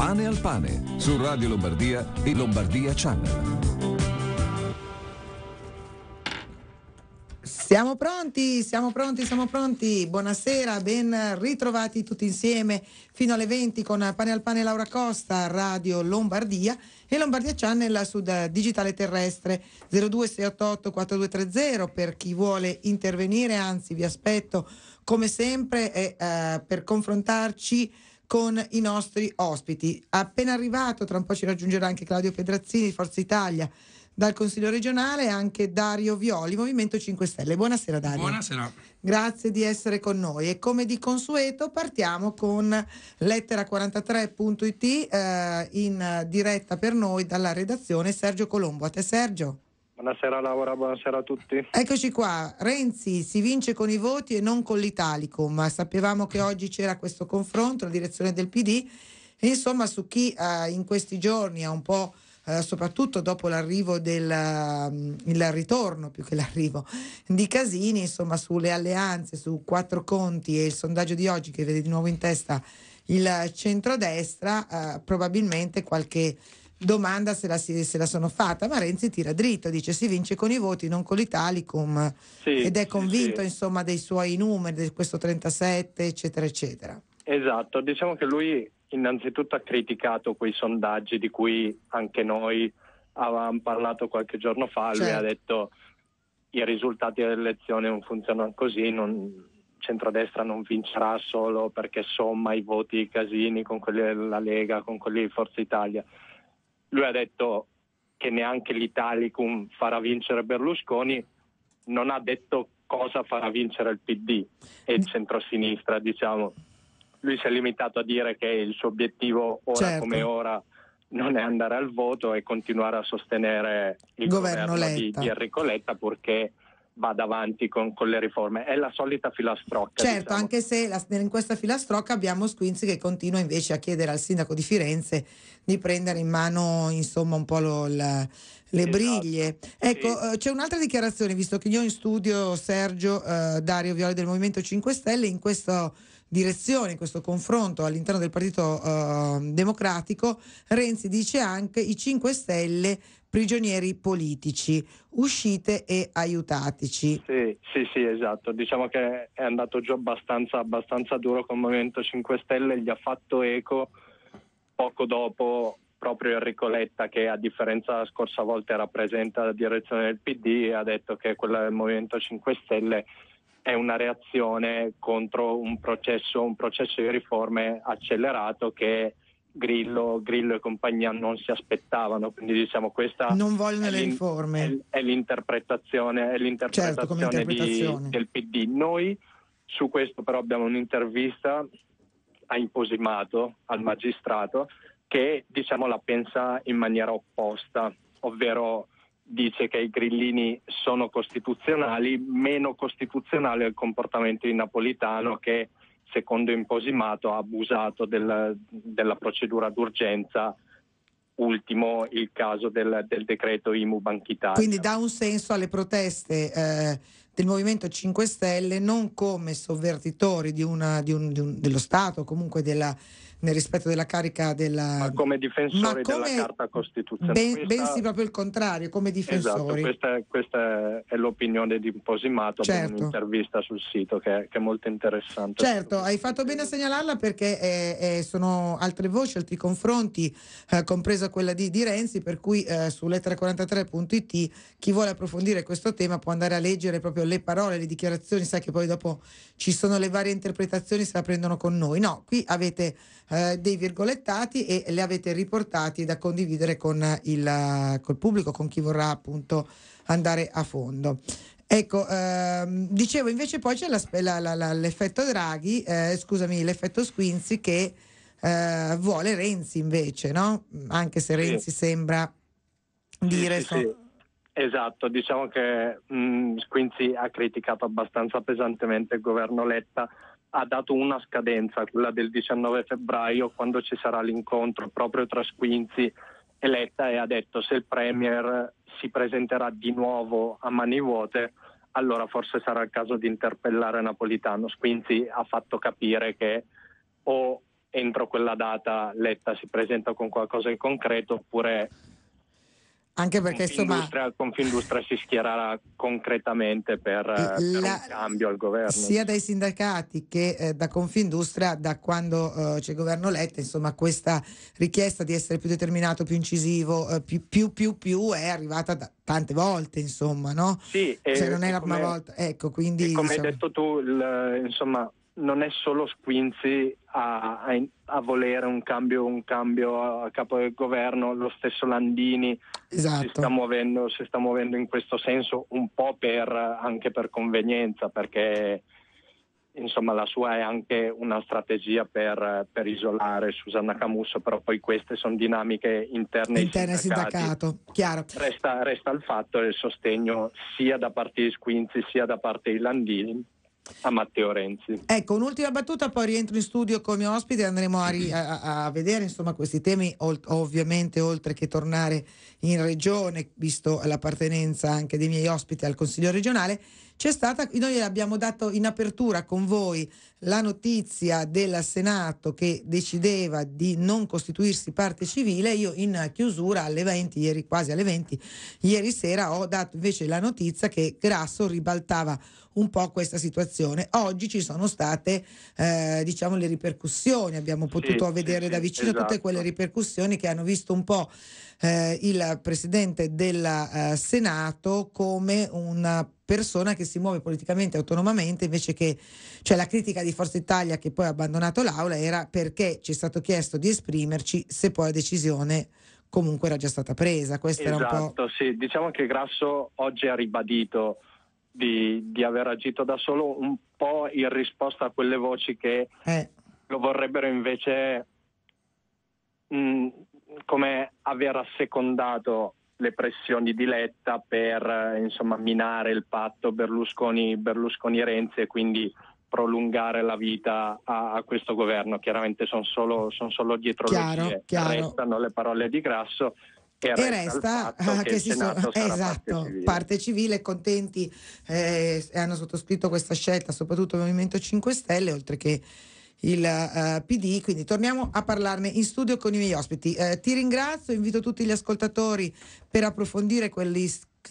Pane al pane su Radio Lombardia e Lombardia Channel. Siamo pronti, siamo pronti, siamo pronti. Buonasera, ben ritrovati tutti insieme fino alle 20 con Pane al Pane Laura Costa, Radio Lombardia e Lombardia Channel su Digitale Terrestre 02688 4230 per chi vuole intervenire, anzi vi aspetto come sempre eh, per confrontarci con i nostri ospiti. Appena arrivato, tra un po' ci raggiungerà anche Claudio Pedrazzini, Forza Italia, dal Consiglio regionale, e anche Dario Violi, Movimento 5 Stelle. Buonasera Dario. Buonasera. Grazie di essere con noi e come di consueto partiamo con lettera43.it eh, in diretta per noi dalla redazione Sergio Colombo. A te Sergio. Buonasera Laura, buonasera a tutti. Eccoci qua, Renzi si vince con i voti e non con l'Italicum. Sapevamo che oggi c'era questo confronto, la direzione del PD, e insomma su chi eh, in questi giorni ha un po'... Eh, soprattutto dopo l'arrivo del ehm, il ritorno più che l'arrivo di Casini, insomma, sulle alleanze, su quattro conti e il sondaggio di oggi che vede di nuovo in testa il centrodestra, eh, probabilmente qualche domanda se la, si, se la, sono fatta, ma Renzi tira dritto, dice si vince con i voti, non con l'Italicum sì, ed è convinto sì, sì. Insomma, dei suoi numeri, di questo 37 eccetera eccetera. Esatto, diciamo che lui innanzitutto ha criticato quei sondaggi di cui anche noi avevamo parlato qualche giorno fa, lui certo. ha detto i risultati delle elezioni non funzionano così, non, centrodestra non vincerà solo perché somma i voti casini con quelli della Lega, con quelli di Forza Italia lui ha detto che neanche l'Italicum farà vincere Berlusconi, non ha detto cosa farà vincere il PD e il centrosinistra, diciamo. Lui si è limitato a dire che il suo obiettivo ora certo. come ora non è andare al voto e continuare a sostenere il governo, governo Di, di Enrico Letta purché vada avanti con, con, le riforme. È la solita filastrocca. Certo, diciamo. anche se la, in questa filastrocca abbiamo Squinzi che continua invece a chiedere al sindaco di Firenze di prendere in mano insomma un po' lo, la, le esatto. briglie. Ecco, sì. eh, c'è un'altra dichiarazione, visto che io ho in studio Sergio eh, Dario Violi del Movimento 5 Stelle in questa direzione, in questo confronto all'interno del Partito eh, Democratico, Renzi dice anche i 5 Stelle prigionieri politici, uscite e aiutateci. Sì, sì, sì, esatto. Diciamo che è andato giù abbastanza, abbastanza duro con il Movimento 5 Stelle, gli ha fatto eco poco dopo proprio Enrico Letta che a differenza della scorsa volta era presente alla direzione del PD ha detto che quella del Movimento 5 Stelle è una reazione contro un processo, un processo di riforme accelerato che Grillo, Grillo, e compagnia non si aspettavano, quindi diciamo questa non vogliono è le L'in, è, è, l'interpretazione, è l'interpretazione, certo, di, del PD. Noi su questo però abbiamo un'intervista a Imposimato, al magistrato, che diciamo, la pensa in maniera opposta, ovvero dice che i grillini sono costituzionali, meno costituzionale è il comportamento di Napolitano che secondo Imposimato, ha abusato del, della procedura d'urgenza ultimo il caso del, del decreto IMU Banchitalia. Quindi dà un senso alle proteste eh, del Movimento 5 Stelle non come sovvertitori di una, di un, di un, dello Stato, comunque della, nel rispetto della carica della... Ma come difensori ma come... della Carta Costituzionale. Ben, questa... Bensì proprio il contrario, come esatto, difensori. Esatto, questa, questa è l'opinione di Posimato certo. un'intervista sul sito che è, che è, molto interessante. Certo, hai fatto bene a segnalarla perché eh, eh, sono altre voci, altri confronti, eh, compresa quella di, di, Renzi, per cui eh, su lettera43.it chi vuole approfondire questo tema può andare a leggere proprio le parole, le dichiarazioni, sa che poi dopo ci sono le varie interpretazioni, se la prendono con noi. No, qui avete eh, dei virgolettati e li avete riportati da condividere con il col pubblico, con chi vorrà appunto andare a fondo. Ecco, ehm, dicevo invece poi c'è la, la, la, l'effetto Draghi, eh, scusami, l'effetto Squinzi che eh, vuole Renzi invece, no? Anche se Renzi sì. sembra dire... Sì, sì, so... Esatto, diciamo che mh, mm, Squinzi ha criticato abbastanza pesantemente il governo Letta ha dato una scadenza, quella del 19 febbraio, quando ci sarà l'incontro proprio tra Squinzi e Letta e ha detto se il Premier si presenterà di nuovo a mani vuote allora forse sarà il caso di interpellare Napolitano. Squinzi ha fatto capire che o entro quella data Letta si presenta con qualcosa di concreto oppure anche perché Confindustria, insomma. Confindustria si schiererà concretamente per, eh, eh, la, per, un cambio al governo. Sia dai sindacati che eh, da Confindustria, da quando eh, c'è il governo Letta, insomma, questa richiesta di essere più determinato, più incisivo, eh, più, più, più, più è arrivata da, tante volte, insomma, no? Sì, cioè, eh, non è la prima volta. Ecco, quindi. Come diciamo... hai detto tu, il, insomma, non è solo Squinzi a, a, a volere un cambio, un cambio, a capo del governo, lo stesso Landini esatto. si, sta muovendo, si, sta muovendo, in questo senso un po' per, anche per convenienza, perché insomma, la sua è anche una strategia per, per isolare Susanna Camusso, però poi queste sono dinamiche interne, interne sindacato. Resta, resta, il fatto del sostegno sia da parte di Squinzi sia da parte di Landini a Matteo Renzi. Ecco, un'ultima battuta, poi rientro in studio come ospite e andremo a, ri- a-, a, vedere insomma, questi temi, ol- ovviamente oltre che tornare in regione, visto l'appartenenza anche dei miei ospiti al Consiglio regionale c'è stata, noi abbiamo dato in apertura con voi la notizia del Senato che decideva di non costituirsi parte civile, io in chiusura alle 20, ieri quasi alle 20, ieri sera ho dato invece la notizia che Grasso ribaltava un po' questa situazione. Oggi ci sono state eh, diciamo le ripercussioni, abbiamo potuto sì, vedere sì, da vicino esatto. tutte quelle ripercussioni che hanno visto un po' eh, il Presidente del eh, Senato come una persona che si muove politicamente autonomamente invece che cioè la critica di Forza Italia che poi ha abbandonato l'aula era perché ci è stato chiesto di esprimerci se poi la decisione comunque era già stata presa. Questo esatto, era un po'... Esatto, sì. Diciamo che Grasso oggi ha ribadito di, di, aver agito da solo un po' in risposta a quelle voci che eh. lo vorrebbero invece mh, mm, come aver assecondato le pressioni di Letta per eh, insomma, minare il patto Berlusconi, Berlusconi-Renzi e quindi prolungare la vita a, a questo governo. Chiaramente sono solo, son solo dietrologie, chiaro, chiaro. restano le parole di Grasso e resta, e resta ah, che, che si sono esatto, parte civile. parte civile contenti eh, hanno sottoscritto questa scelta soprattutto il Movimento 5 Stelle oltre che il eh, PD, quindi torniamo a parlarne in studio con i miei ospiti. Eh, ti ringrazio, invito tutti gli ascoltatori per approfondire quelli,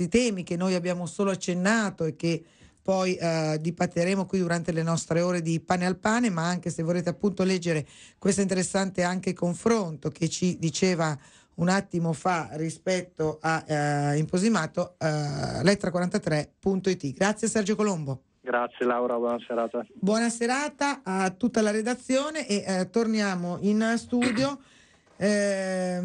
temi che noi abbiamo solo accennato e che poi eh, dibatteremo qui durante le nostre ore di pane al pane, ma anche se volete appunto leggere questo interessante anche confronto che ci diceva un attimo fa rispetto a eh, Imposimato, eh, lettera43.it. Grazie Sergio Colombo. Grazie Laura, buona serata. Buona serata a tutta la redazione e eh, torniamo in studio. Eh,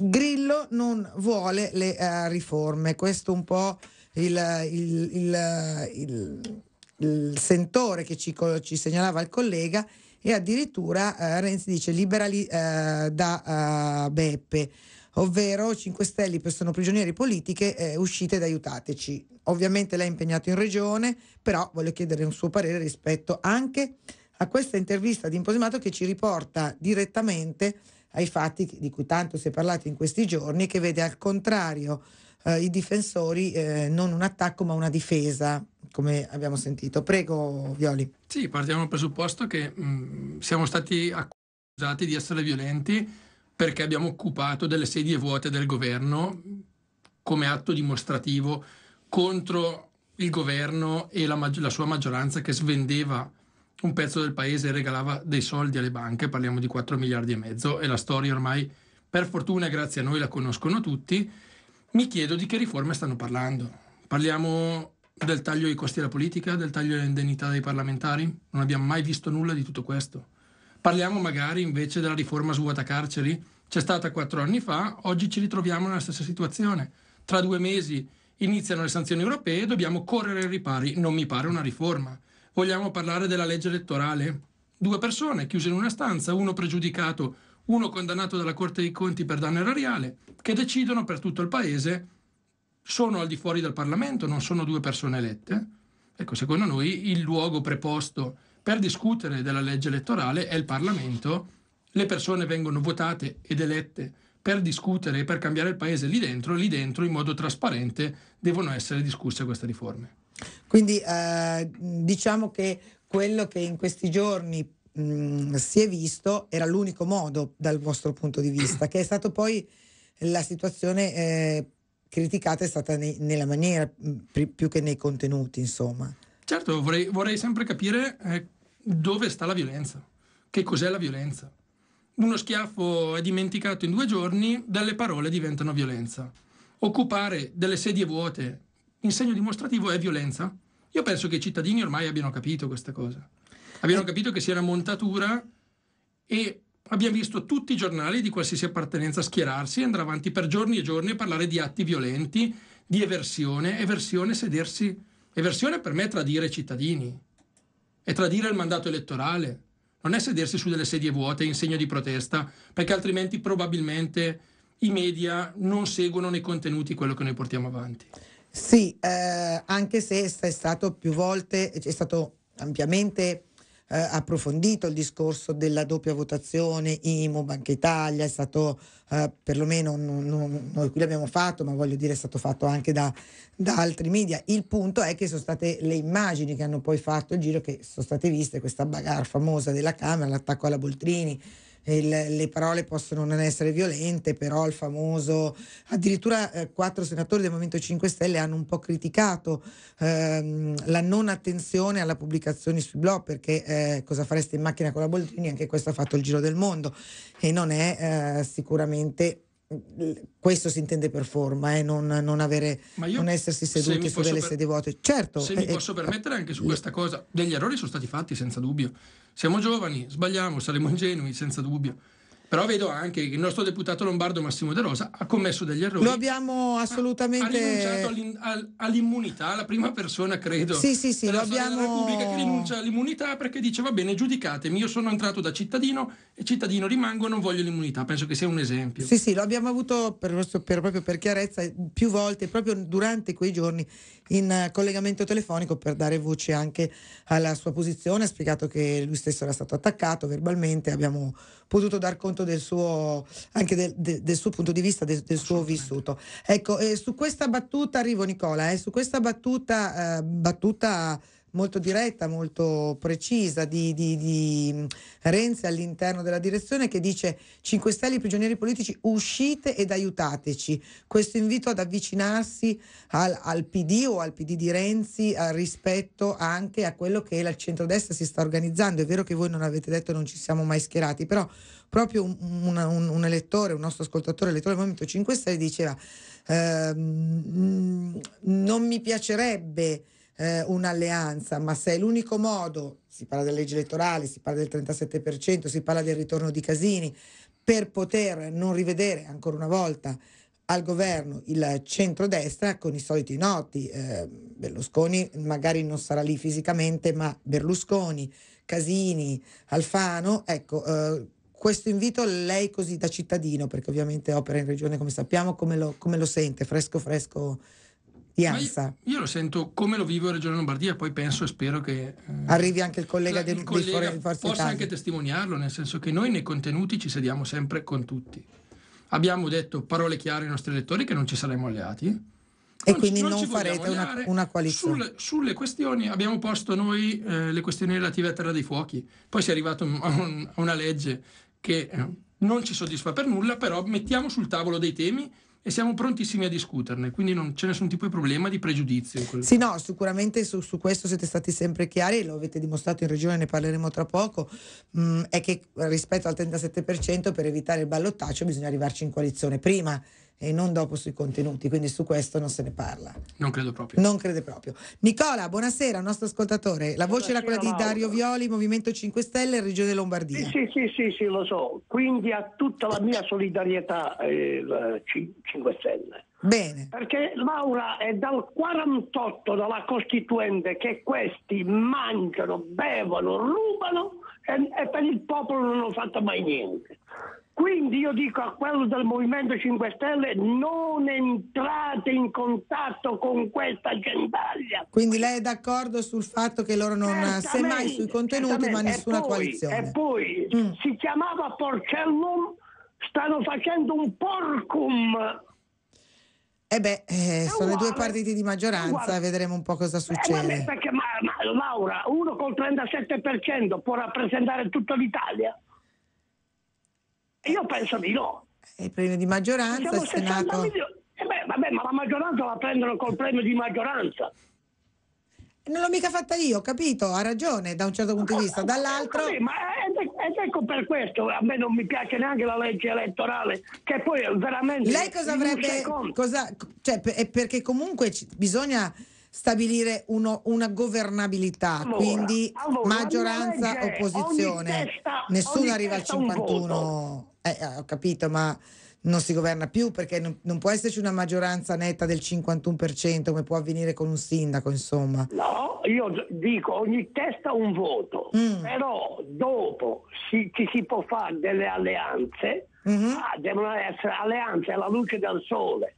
Grillo non vuole le eh, riforme, questo è un po' il, il, il, il sentore che ci, ci, segnalava il collega e addirittura eh, Renzi dice liberali eh, da eh, Beppe ovvero 5 Stelle sono prigionieri politiche, eh, uscite ed aiutateci. Ovviamente lei è impegnato in regione, però voglio chiedere un suo parere rispetto anche a questa intervista di Imposimato che ci riporta direttamente ai fatti di cui tanto si è parlato in questi giorni, e che vede al contrario eh, i difensori eh, non un attacco ma una difesa, come abbiamo sentito. Prego, Violi. Sì, partiamo dal presupposto che mh, mm, siamo stati accusati di essere violenti perché abbiamo occupato delle sedie vuote del governo come atto dimostrativo contro il governo e la, maggi- la sua maggioranza che svendeva un pezzo del paese e regalava dei soldi alle banche, parliamo di 4 miliardi e mezzo e la storia ormai per fortuna grazie a noi la conoscono tutti, mi chiedo di che riforme stanno parlando. Parliamo del taglio ai costi della politica, del taglio delle indennità dei parlamentari? Non abbiamo mai visto nulla di tutto questo. Parliamo magari invece della riforma svuotacarceri, c'è stata quattro anni fa, oggi ci ritroviamo nella stessa situazione. Tra due mesi iniziano le sanzioni europee e dobbiamo correre ai ripari, non mi pare una riforma. Vogliamo parlare della legge elettorale? Due persone chiuse in una stanza, uno pregiudicato, uno condannato dalla Corte dei Conti per danno erariale, che decidono per tutto il Paese, sono al di fuori del Parlamento, non sono due persone elette. Ecco, secondo noi il luogo preposto per discutere della legge elettorale è il Parlamento, le persone vengono votate ed elette per discutere e per cambiare il paese lì dentro, lì dentro in modo trasparente devono essere discusse queste riforme. Quindi eh, diciamo che quello che in questi giorni mh, mm, si è visto era l'unico modo dal vostro punto di vista, che è stato poi la situazione eh, criticata è stata ne, nella maniera mh, mm, più che nei contenuti, insomma. Certo, vorrei, vorrei sempre capire eh, dove sta la violenza, che cos'è la violenza. Uno schiaffo è dimenticato in due giorni, dalle parole diventano violenza. Occupare delle sedie vuote in segno dimostrativo è violenza. Io penso che i cittadini ormai abbiano capito questa cosa. Abbiano eh. capito che si era montatura e abbiamo visto tutti i giornali di qualsiasi appartenenza schierarsi e andare avanti per giorni e giorni a parlare di atti violenti, di eversione, eversione sedersi. Eversione per me è tradire i cittadini è tradire il mandato elettorale non è sedersi su delle sedie vuote in segno di protesta, perché altrimenti probabilmente i media non seguono nei contenuti quello che noi portiamo avanti. Sì, eh, anche se è stato più volte, è stato ampiamente eh, approfondito il discorso della doppia votazione IMU, Banca Italia, è stato eh, perlomeno non, non, noi qui l'abbiamo fatto, ma voglio dire è stato fatto anche da, da, altri media. Il punto è che sono state le immagini che hanno poi fatto il giro, che sono state viste, questa bagarre famosa della Camera, l'attacco alla Boltrini le parole possono non essere violente, però il famoso, addirittura eh, quattro senatori del Movimento 5 Stelle hanno un po' criticato ehm, la non attenzione alla pubblicazione sui blog perché eh, cosa fareste in macchina con la Boldrini, anche questo ha fatto il giro del mondo e non è eh, sicuramente questo si intende per forma e eh, non, non, avere, io, non essersi seduti se su delle per, sedie vuote. Certo, se eh, mi eh. posso permettere anche su questa cosa, degli errori sono stati fatti senza dubbio. Siamo giovani, sbagliamo, saremo ingenui senza dubbio. Però vedo anche che il nostro deputato lombardo Massimo De Rosa ha commesso degli errori. Lo abbiamo assolutamente. Ha, rinunciato all'immunità, la prima persona, credo. Sì, sì, sì. Lo abbiamo... della Repubblica che rinuncia all'immunità perché dice: va bene, giudicatemi. Io sono entrato da cittadino e cittadino rimango, non voglio l'immunità. Penso che sia un esempio. Sì, sì, lo abbiamo avuto per, per, proprio per chiarezza più volte, proprio durante quei giorni in eh, collegamento telefonico per dare voce anche alla sua posizione, ha spiegato che lui stesso era stato attaccato verbalmente, abbiamo potuto dar conto del suo, anche del, de, del suo punto di vista, del, del suo vissuto. Ecco, eh, su questa battuta arrivo Nicola, eh, su questa battuta, eh, battuta molto diretta, molto precisa di, di, di mm, Renzi all'interno della direzione che dice 5 Stelle, prigionieri politici, uscite ed aiutateci. Questo invito ad avvicinarsi al, al PD o al PD di Renzi eh, rispetto anche a quello che il centrodestra si sta organizzando. È vero che voi non avete detto non ci siamo mai schierati, però proprio un, un, un elettore, un nostro ascoltatore, elettore del Movimento 5 Stelle diceva eh, non mi piacerebbe eh, un'alleanza, ma se è l'unico modo, si parla della legge elettorale, si parla del 37%, si parla del ritorno di Casini, per poter non rivedere ancora una volta al governo il centrodestra con i soliti noti. Eh, Berlusconi magari non sarà lì fisicamente, ma Berlusconi, Casini, Alfano, ecco, eh, questo invito lei così da cittadino, perché ovviamente opera in regione come sappiamo, come lo, come lo sente, fresco fresco di ANSA. Io, io, lo sento come lo vivo in Regione Lombardia, poi penso e spero che... Eh, Arrivi anche il collega, del, il collega di anche testimoniarlo, nel senso che noi nei contenuti ci sediamo sempre con tutti. Abbiamo detto parole chiare ai nostri elettori che non ci saremmo alleati. E non quindi ci, non, non farete una, una, coalizione. Sulle, sulle, questioni abbiamo posto noi eh, le questioni relative a Terra dei Fuochi, poi si è arrivato a, un, a una legge che eh, non ci soddisfa per nulla, però mettiamo sul tavolo dei temi e siamo prontissimi a discuterne, quindi non c'è nessun tipo di problema di pregiudizio. Sì, no, sicuramente su, su, questo siete stati sempre chiari, lo avete dimostrato in regione, ne parleremo tra poco, mh, mm, è che rispetto al 37% per evitare il ballottaggio bisogna arrivarci in coalizione prima e non dopo sui contenuti, quindi su questo non se ne parla. Non credo proprio. Non crede proprio. Nicola, buonasera, nostro ascoltatore. La voce è era quella di Dario Violi, Movimento 5 Stelle, Regione Lombardia. Sì, sì, sì, sì, lo so. Quindi a tutta la mia solidarietà eh, 5 Stelle. Bene. Perché Laura è dal 48 dalla Costituente che questi mangiano, bevono, rubano e, e per il popolo non hanno fatto mai niente. Quindi io dico a quello del Movimento 5 Stelle non entrate in contatto con questa gentaglia. Quindi lei è d'accordo sul fatto che loro non, eh, semmai sui contenuti, ma nessuna e poi, coalizione. E poi mm. si chiamava Porcellum, stanno facendo un porcum. Eh beh, eh, sono i due partiti di maggioranza, vedremo un po' cosa eh, succede. Eh, perché ma, ma, Laura, uno col 37% può rappresentare tutta l'Italia. Io penso di no. Il premio di maggioranza Siamo è Senato. Milioni. Eh beh, vabbè, ma la maggioranza la prendono col premio di maggioranza. Non l'ho mica fatta io, capito? Ha ragione da un certo punto di vista. Dall'altro. sì, ma ed ecco per questo a me non mi piace neanche la legge elettorale, che poi veramente. Lei cosa avrebbe. Cosa, cioè, perché comunque bisogna stabilire uno, una governabilità, allora, quindi allora, maggioranza, opposizione. Testa, Nessuno arriva al 51. Eh, eh, ho capito, ma non si governa più perché non, non, può esserci una maggioranza netta del 51% come può avvenire con un sindaco, insomma. No, io dico ogni testa un voto, mm. però dopo si, ci si può fare delle alleanze, mm-hmm. ah, devono essere alleanze alla luce del sole,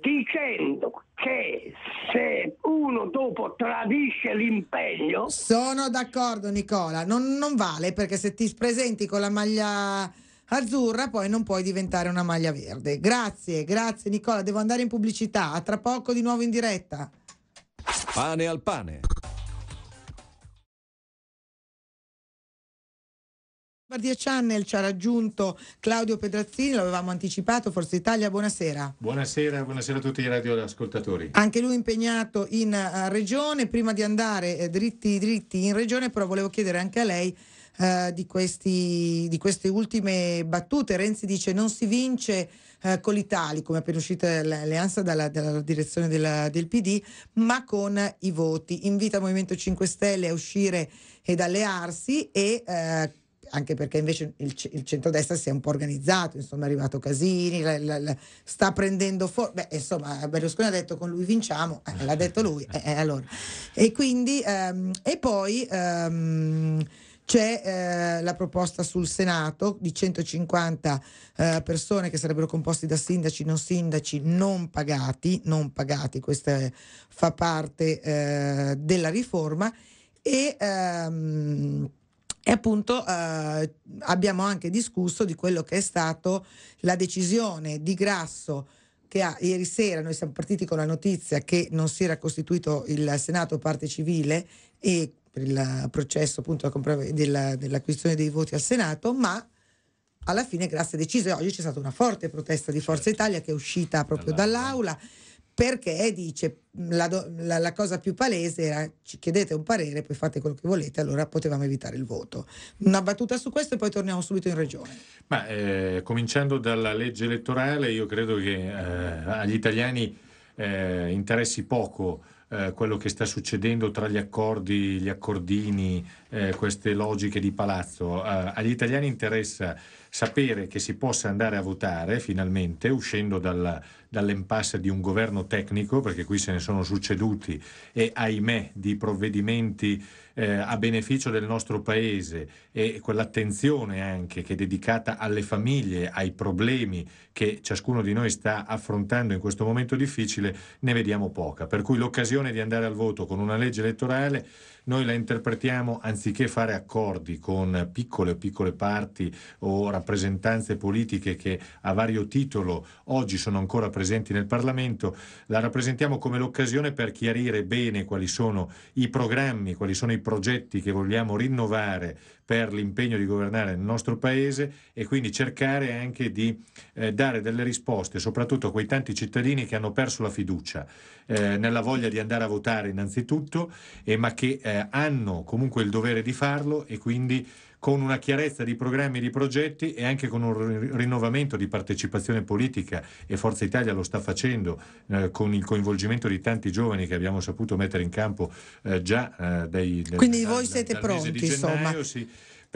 dicendo che se uno dopo tradisce l'impegno... Sono d'accordo Nicola, non, non vale perché se ti presenti con la maglia azzurra, poi non puoi diventare una maglia verde. Grazie, grazie Nicola, devo andare in pubblicità, a tra poco di nuovo in diretta. Pane al pane. Guardia Channel ci ha raggiunto Claudio Pedrazzini, l'avevamo anticipato, Forza Italia, buonasera. Buonasera, buonasera a tutti i radioascoltatori. Anche lui impegnato in uh, regione, prima di andare eh, dritti dritti in regione, però volevo chiedere anche a lei eh, di, questi, di, queste ultime battute. Renzi dice non si vince eh, con l'Italia, come appena uscita l'alleanza dalla, dalla direzione della, del PD, ma con i voti. Invita il Movimento 5 Stelle a uscire ed allearsi e eh, anche perché invece il, il centrodestra si è un po' organizzato, insomma è arrivato Casini, la, la, la, sta prendendo forza, insomma Berlusconi ha detto con lui vinciamo, eh, l'ha detto lui, eh, eh allora. E quindi, um, e poi... Um, c'è eh, la proposta sul Senato di 150 eh, persone che sarebbero composti da sindaci, non sindaci, non pagati, non pagati, questa fa parte eh, della riforma e, ehm, e appunto eh, abbiamo anche discusso di quello che è stato la decisione di Grasso che ha, ieri sera noi siamo partiti con la notizia che non si era costituito il Senato parte civile e per il processo appunto della, dell'acquisizione dei voti al Senato, ma alla fine grazie a decise oggi c'è stata una forte protesta di Forza certo. Italia che è uscita proprio dall'aula perché dice la, la, la, cosa più palese era ci chiedete un parere, poi fate quello che volete, allora potevamo evitare il voto. Una battuta su questo e poi torniamo subito in regione. Ma, eh, cominciando dalla legge elettorale, io credo che eh, agli italiani eh, interessi poco eh, quello che sta succedendo tra gli accordi, gli accordini, eh, queste logiche di palazzo. Eh, agli italiani interessa sapere che si possa andare a votare finalmente uscendo dal, dall'impasse di un governo tecnico, perché qui se ne sono succeduti, e ahimè di provvedimenti eh, a beneficio del nostro Paese e quell'attenzione anche che è dedicata alle famiglie, ai problemi che ciascuno di noi sta affrontando in questo momento difficile, ne vediamo poca. Per cui l'occasione di andare al voto con una legge elettorale noi la interpretiamo anziché fare accordi con piccole o piccole parti o rappresentanze politiche che a vario titolo oggi sono ancora presenti nel Parlamento, la rappresentiamo come l'occasione per chiarire bene quali sono i programmi, quali sono i progetti che vogliamo rinnovare per l'impegno di governare il nostro Paese e quindi cercare anche di eh, dare delle risposte, soprattutto a quei tanti cittadini che hanno perso la fiducia eh, nella voglia di andare a votare innanzitutto, ma che eh, hanno comunque il dovere di farlo e quindi con una chiarezza di programmi e di progetti e anche con un rinnovamento di partecipazione politica e Forza Italia lo sta facendo eh, con il coinvolgimento di tanti giovani che abbiamo saputo mettere in campo eh, già eh, dai, Quindi da, voi siete da, pronti, gennaio, insomma. Sì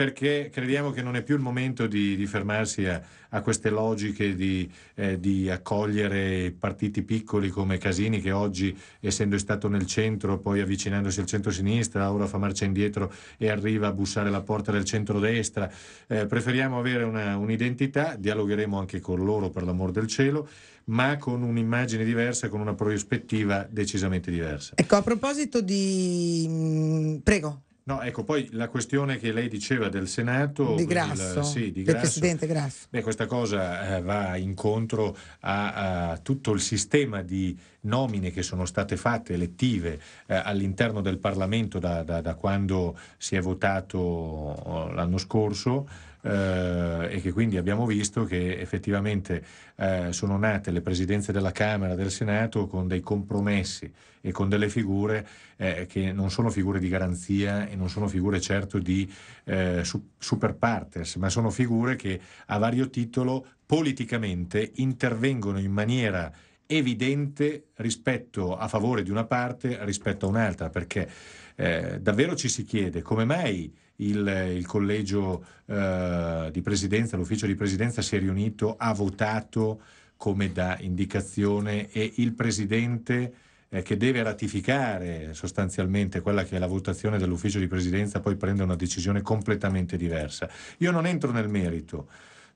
perché crediamo che non è più il momento di, di fermarsi a, a, queste logiche di, eh, di, accogliere partiti piccoli come Casini che oggi essendo stato nel centro poi avvicinandosi al centro-sinistra ora fa marcia indietro e arriva a bussare la porta del centro-destra eh, preferiamo avere una, un'identità dialogheremo anche con loro per l'amor del cielo ma con un'immagine diversa, con una prospettiva decisamente diversa. Ecco, a proposito di... Mm, prego. No, ecco, poi la questione che lei diceva del Senato... Di Grasso, il, sì, di Grasso, del Presidente Grasso. Beh, questa cosa eh, va incontro a, a, tutto il sistema di nomine che sono state fatte, elettive, eh, all'interno del Parlamento da, da, da quando si è votato eh, l'anno scorso eh, e che quindi abbiamo visto che effettivamente eh, sono nate le presidenze della Camera del Senato con dei compromessi e con delle figure eh, che non sono figure di garanzia e non sono figure certo di eh, super partes, ma sono figure che a vario titolo politicamente intervengono in maniera evidente rispetto a favore di una parte rispetto a un'altra, perché eh, davvero ci si chiede come mai il, il collegio eh, di presidenza, l'ufficio di presidenza si è riunito, ha votato come da indicazione e il presidente eh, che deve ratificare sostanzialmente quella che è la votazione dell'ufficio di presidenza poi prende una decisione completamente diversa. Io non entro nel merito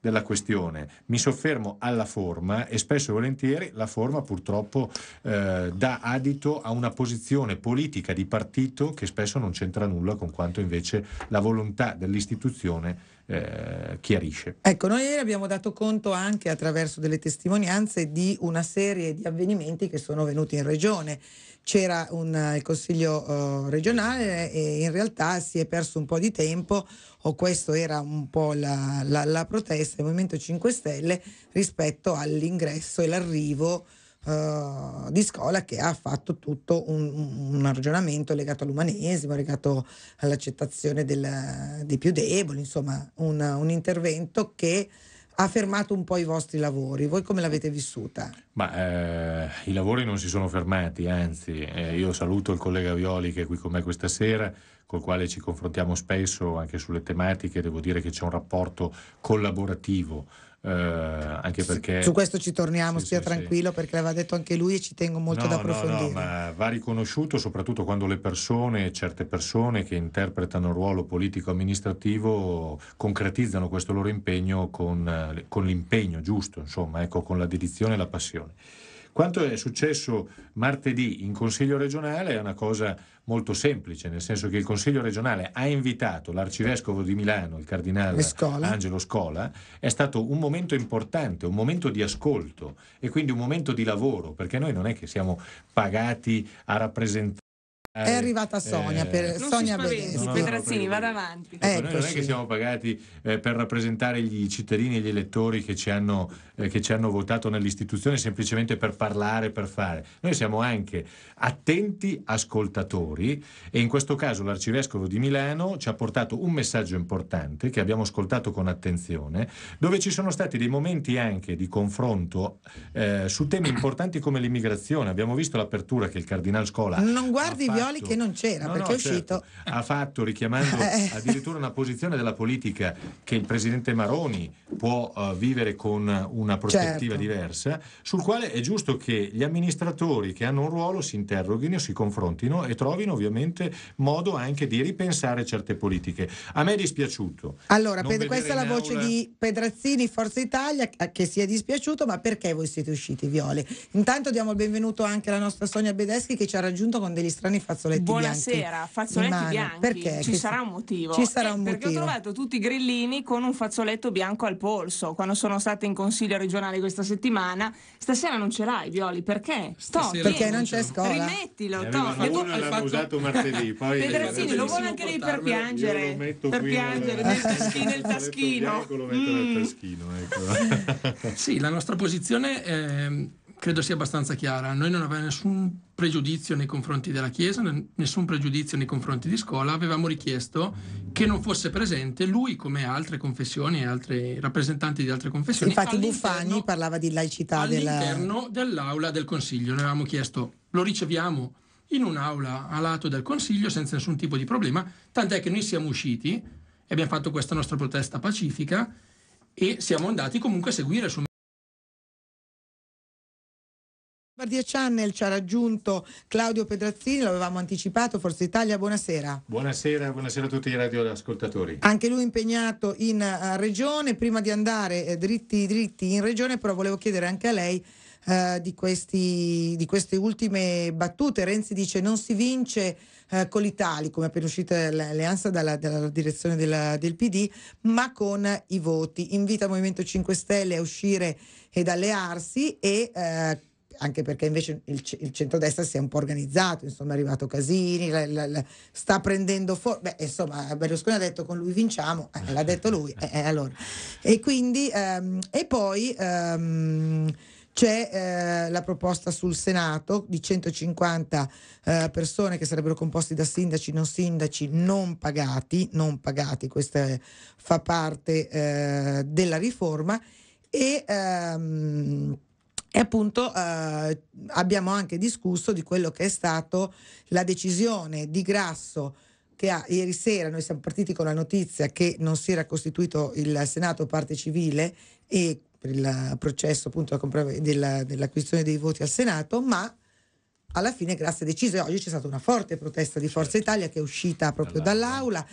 della questione. Mi soffermo alla forma e spesso e volentieri la forma purtroppo eh, dà adito a una posizione politica di partito che spesso non c'entra nulla con quanto invece la volontà dell'istituzione eh, chiarisce. Ecco, noi abbiamo dato conto anche attraverso delle testimonianze di una serie di avvenimenti che sono venuti in regione c'era un eh, consiglio eh, regionale e in realtà si è perso un po' di tempo o questa era un po' la, la, la protesta del Movimento 5 Stelle rispetto all'ingresso e l'arrivo Uh, di scuola che ha fatto tutto un, un ragionamento legato all'umanesimo, legato all'accettazione del, dei più deboli, insomma un, un intervento che ha fermato un po' i vostri lavori. Voi come l'avete vissuta? Ma, eh, I lavori non si sono fermati, anzi eh, io saluto il collega Violi che è qui con me questa sera, col quale ci confrontiamo spesso anche sulle tematiche, devo dire che c'è un rapporto collaborativo eh, anche perché... Su questo ci torniamo, sì, stia sì, tranquillo sì. perché l'aveva detto anche lui e ci tengo molto no, da approfondire. No, no, ma va riconosciuto soprattutto quando le persone, certe persone che interpretano il ruolo politico-amministrativo concretizzano questo loro impegno con, eh, con l'impegno giusto, insomma, ecco, con la dedizione e la passione. Quanto è successo martedì in Consiglio regionale è una cosa molto semplice, nel senso che il Consiglio regionale ha invitato l'Arcivescovo di Milano, il Cardinale Scola. Angelo Scola, è stato un momento importante, un momento di ascolto e quindi un momento di lavoro, perché noi non è che siamo pagati a rappresentare eh, è arrivata Sonia, eh, per, Sonia Bedesi. No, no, Pedrazzini, vada avanti. Ecco, noi ecco, non è che siamo pagati eh, per rappresentare gli cittadini e gli elettori che ci, hanno, eh, che ci hanno votato nell'istituzione semplicemente per parlare, per fare. Noi siamo anche attenti ascoltatori e in questo caso l'arcivescovo di Milano ci ha portato un messaggio importante che abbiamo ascoltato con attenzione, dove ci sono stati dei momenti anche di confronto eh, su temi importanti come l'immigrazione. Abbiamo visto l'apertura che il Cardinal Scola... Non guardi, vi ho Calderoli che non c'era no, perché no, è uscito. Certo, ha fatto richiamando eh. addirittura una posizione della politica che il presidente Maroni può uh, vivere con una prospettiva certo. diversa, sul quale è giusto che gli amministratori che hanno un ruolo si interroghino, si confrontino e trovino ovviamente modo anche di ripensare certe politiche. A me è dispiaciuto. Allora, Pedro, questa è la voce aula... di Pedrazzini, Forza Italia, che si è dispiaciuto, ma perché voi siete usciti, Viole? Intanto diamo il benvenuto anche alla nostra Sonia Bedeschi che ci ha raggiunto con degli strani fatti fazzoletti Buonasera, bianchi. fazzoletti bianchi. Perché? Ci che... sarà un motivo. Ci sarà eh, un perché ho trovato tutti i grillini con un fazzoletto bianco al polso quando sono stata in consiglio regionale questa settimana. Stasera non ce l'hai, Violi, perché? Sto, perché non c'è scuola. Rimettilo, Tom. E poi fatto... usato martedì, poi Pedrazzini lo vuole anche lì per piangere. Per piangere nel, taschino, lo metto nel mm. taschino, ecco. sì, la nostra posizione è... Ehm, credo sia abbastanza chiara. Noi non avevamo nessun pregiudizio nei confronti della Chiesa, nessun pregiudizio nei confronti di scuola, avevamo richiesto che non fosse presente lui come altre confessioni e altri rappresentanti di altre confessioni. Infatti Buffagni parlava di laicità all'interno della... dell'aula del Consiglio. Noi avevamo chiesto, lo riceviamo in un'aula a lato del Consiglio senza nessun tipo di problema, tant'è che noi siamo usciti e abbiamo fatto questa nostra protesta pacifica e siamo andati comunque a seguire sul Guardia Channel ci ha raggiunto Claudio Pedrazzini, l'avevamo anticipato, Forza Italia, buonasera. Buonasera, buonasera a tutti i radioascoltatori. Anche lui impegnato in uh, regione, prima di andare eh, dritti dritti in regione, però volevo chiedere anche a lei eh, di, questi, di, queste ultime battute. Renzi dice non si vince eh, con l'Italia, come appena uscita l'alleanza dalla, dalla direzione della, del PD, ma con i voti. Invita Movimento 5 Stelle a uscire ed allearsi e eh, anche perché invece il, il centrodestra si è un po' organizzato, insomma è arrivato Casini, la, la, la, sta prendendo forza, beh insomma Berlusconi ha detto con lui vinciamo, eh, l'ha detto lui, eh, eh, allora. E quindi, ehm, e poi... Ehm, c'è eh, la proposta sul Senato di 150 eh, persone che sarebbero composti da sindaci, non sindaci, non pagati, non pagati, questa fa parte eh, della riforma e ehm, e appunto eh, abbiamo anche discusso di quello che è stata la decisione di Grasso che ha, ieri sera noi siamo partiti con la notizia che non si era costituito il Senato parte civile e per il processo appunto della, dell'acquisizione dei voti al Senato, ma alla fine Grasso ha deciso e oggi c'è stata una forte protesta di Forza certo. Italia che è uscita proprio dall'aula. dall'aula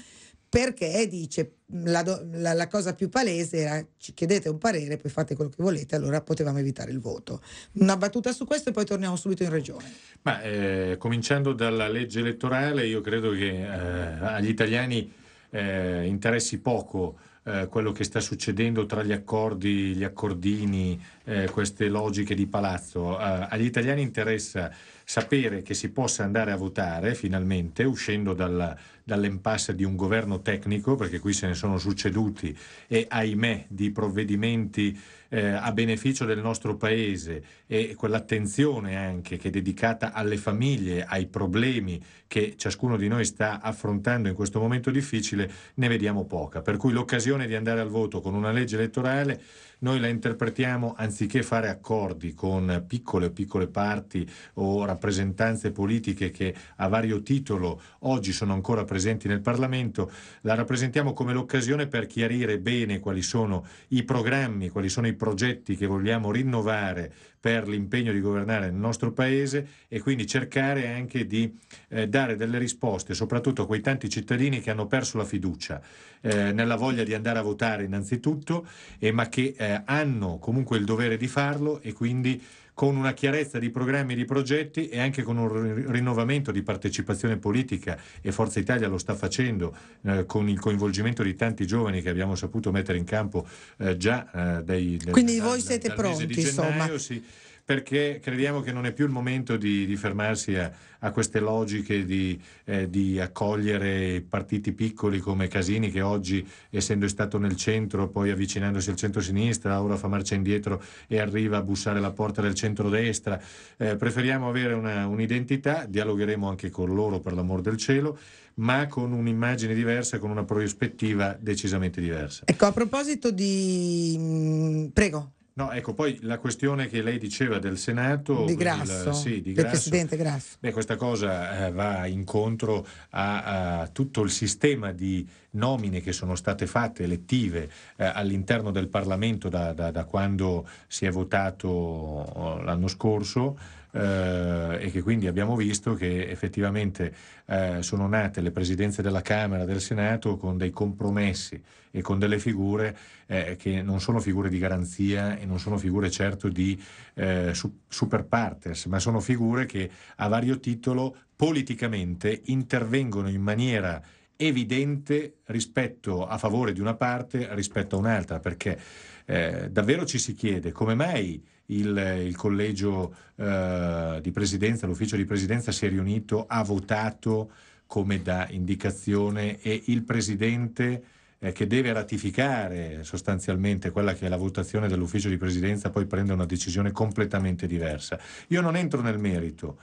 perché dice mm, la, la, la, cosa più palese era ci chiedete un parere, poi fate quello che volete, allora potevamo evitare il voto. Una battuta su questo e poi torniamo subito in regione. Ma, eh, cominciando dalla legge elettorale, io credo che eh, agli italiani eh, interessi poco eh, quello che sta succedendo tra gli accordi, gli accordini, eh, queste logiche di palazzo. Eh, agli italiani interessa sapere che si possa andare a votare finalmente, uscendo dal, dall'impasse di un governo tecnico, perché qui se ne sono succeduti e ahimè di provvedimenti eh, a beneficio del nostro paese e quell'attenzione anche che è dedicata alle famiglie, ai problemi che ciascuno di noi sta affrontando in questo momento difficile, ne vediamo poca. Per cui l'occasione di andare al voto con una legge elettorale noi la interpretiamo anziché fare accordi con piccole o piccole parti o rappresentanze politiche che a vario titolo oggi sono ancora presenti nel Parlamento, la rappresentiamo come l'occasione per chiarire bene quali sono i programmi, quali sono i progetti che vogliamo rinnovare per l'impegno di governare il nostro Paese e quindi cercare anche di eh, dare delle risposte, soprattutto a quei tanti cittadini che hanno perso la fiducia eh, nella voglia di andare a votare innanzitutto, ma che eh, hanno comunque il dovere di farlo e quindi con una chiarezza di programmi e di progetti e anche con un rinnovamento di partecipazione politica e Forza Italia lo sta facendo eh, con il coinvolgimento di tanti giovani che abbiamo saputo mettere in campo eh, già eh, dai... Quindi dal, voi siete pronti, gennaio, insomma. Sì, perché crediamo che non è più il momento di, di fermarsi a, a, queste logiche di, eh, di, accogliere partiti piccoli come Casini che oggi essendo stato nel centro poi avvicinandosi al centro-sinistra ora fa marcia indietro e arriva a bussare la porta del centro-destra eh, preferiamo avere una, un'identità dialogheremo anche con loro per l'amor del cielo ma con un'immagine diversa, con una prospettiva decisamente diversa. Ecco, a proposito di... Mm, prego. No, ecco, poi la questione che lei diceva del Senato... Di Grasso, il, sì, di Grasso. Presidente Grasso. Beh, questa cosa eh, va incontro a, a, tutto il sistema di nomine che sono state fatte, elettive, eh, all'interno del Parlamento da, da, da quando si è votato eh, l'anno scorso eh, e che quindi abbiamo visto che effettivamente eh, sono nate le presidenze della Camera del Senato con dei compromessi e con delle figure eh, che non sono figure di garanzia e non sono figure certo di eh, super partes, ma sono figure che a vario titolo politicamente intervengono in maniera evidente rispetto a favore di una parte rispetto a un'altra, perché eh, davvero ci si chiede come mai il, il collegio eh, di presidenza, l'ufficio di presidenza si è riunito, ha votato come da indicazione e il presidente eh, che deve ratificare sostanzialmente quella che è la votazione dell'ufficio di presidenza poi prende una decisione completamente diversa. Io non entro nel merito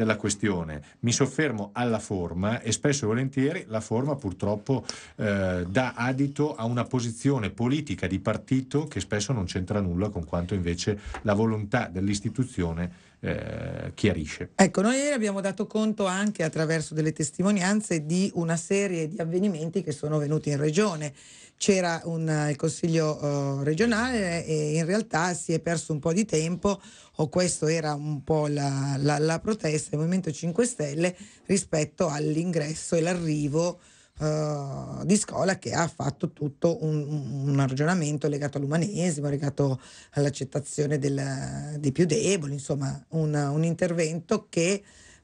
della questione. Mi soffermo alla forma e spesso e volentieri la forma purtroppo eh, dà adito a una posizione politica di partito che spesso non c'entra nulla con quanto invece la volontà dell'istituzione eh, chiarisce. Ecco, noi abbiamo dato conto anche attraverso delle testimonianze di una serie di avvenimenti che sono venuti in regione c'era un, eh, il consiglio uh, regionale e in realtà si è perso un po' di tempo o questa era un po' la, la, la, protesta del Movimento 5 Stelle rispetto all'ingresso e l'arrivo uh, di scuola che ha fatto tutto un, un ragionamento legato all'umanesimo, legato all'accettazione del, dei più deboli, insomma una, un intervento che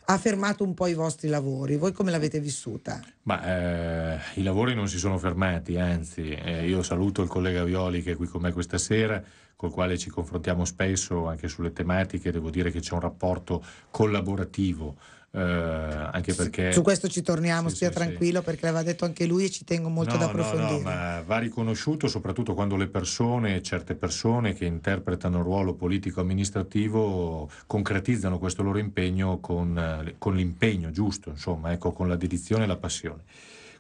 ha fermato un po' i vostri lavori. Voi come l'avete vissuta? Ma, eh, I lavori non si sono fermati, anzi eh, io saluto il collega Violi che è qui con me questa sera, col quale ci confrontiamo spesso anche sulle tematiche, devo dire che c'è un rapporto collaborativo eh, anche perché... Su questo ci torniamo, sì, stia sì, tranquillo sì. perché l'aveva detto anche lui e ci tengo molto no, ad approfondire. No, no, ma va riconosciuto soprattutto quando le persone, certe persone che interpretano il ruolo politico-amministrativo concretizzano questo loro impegno con, eh, con l'impegno giusto, insomma, ecco, con la dedizione e la passione.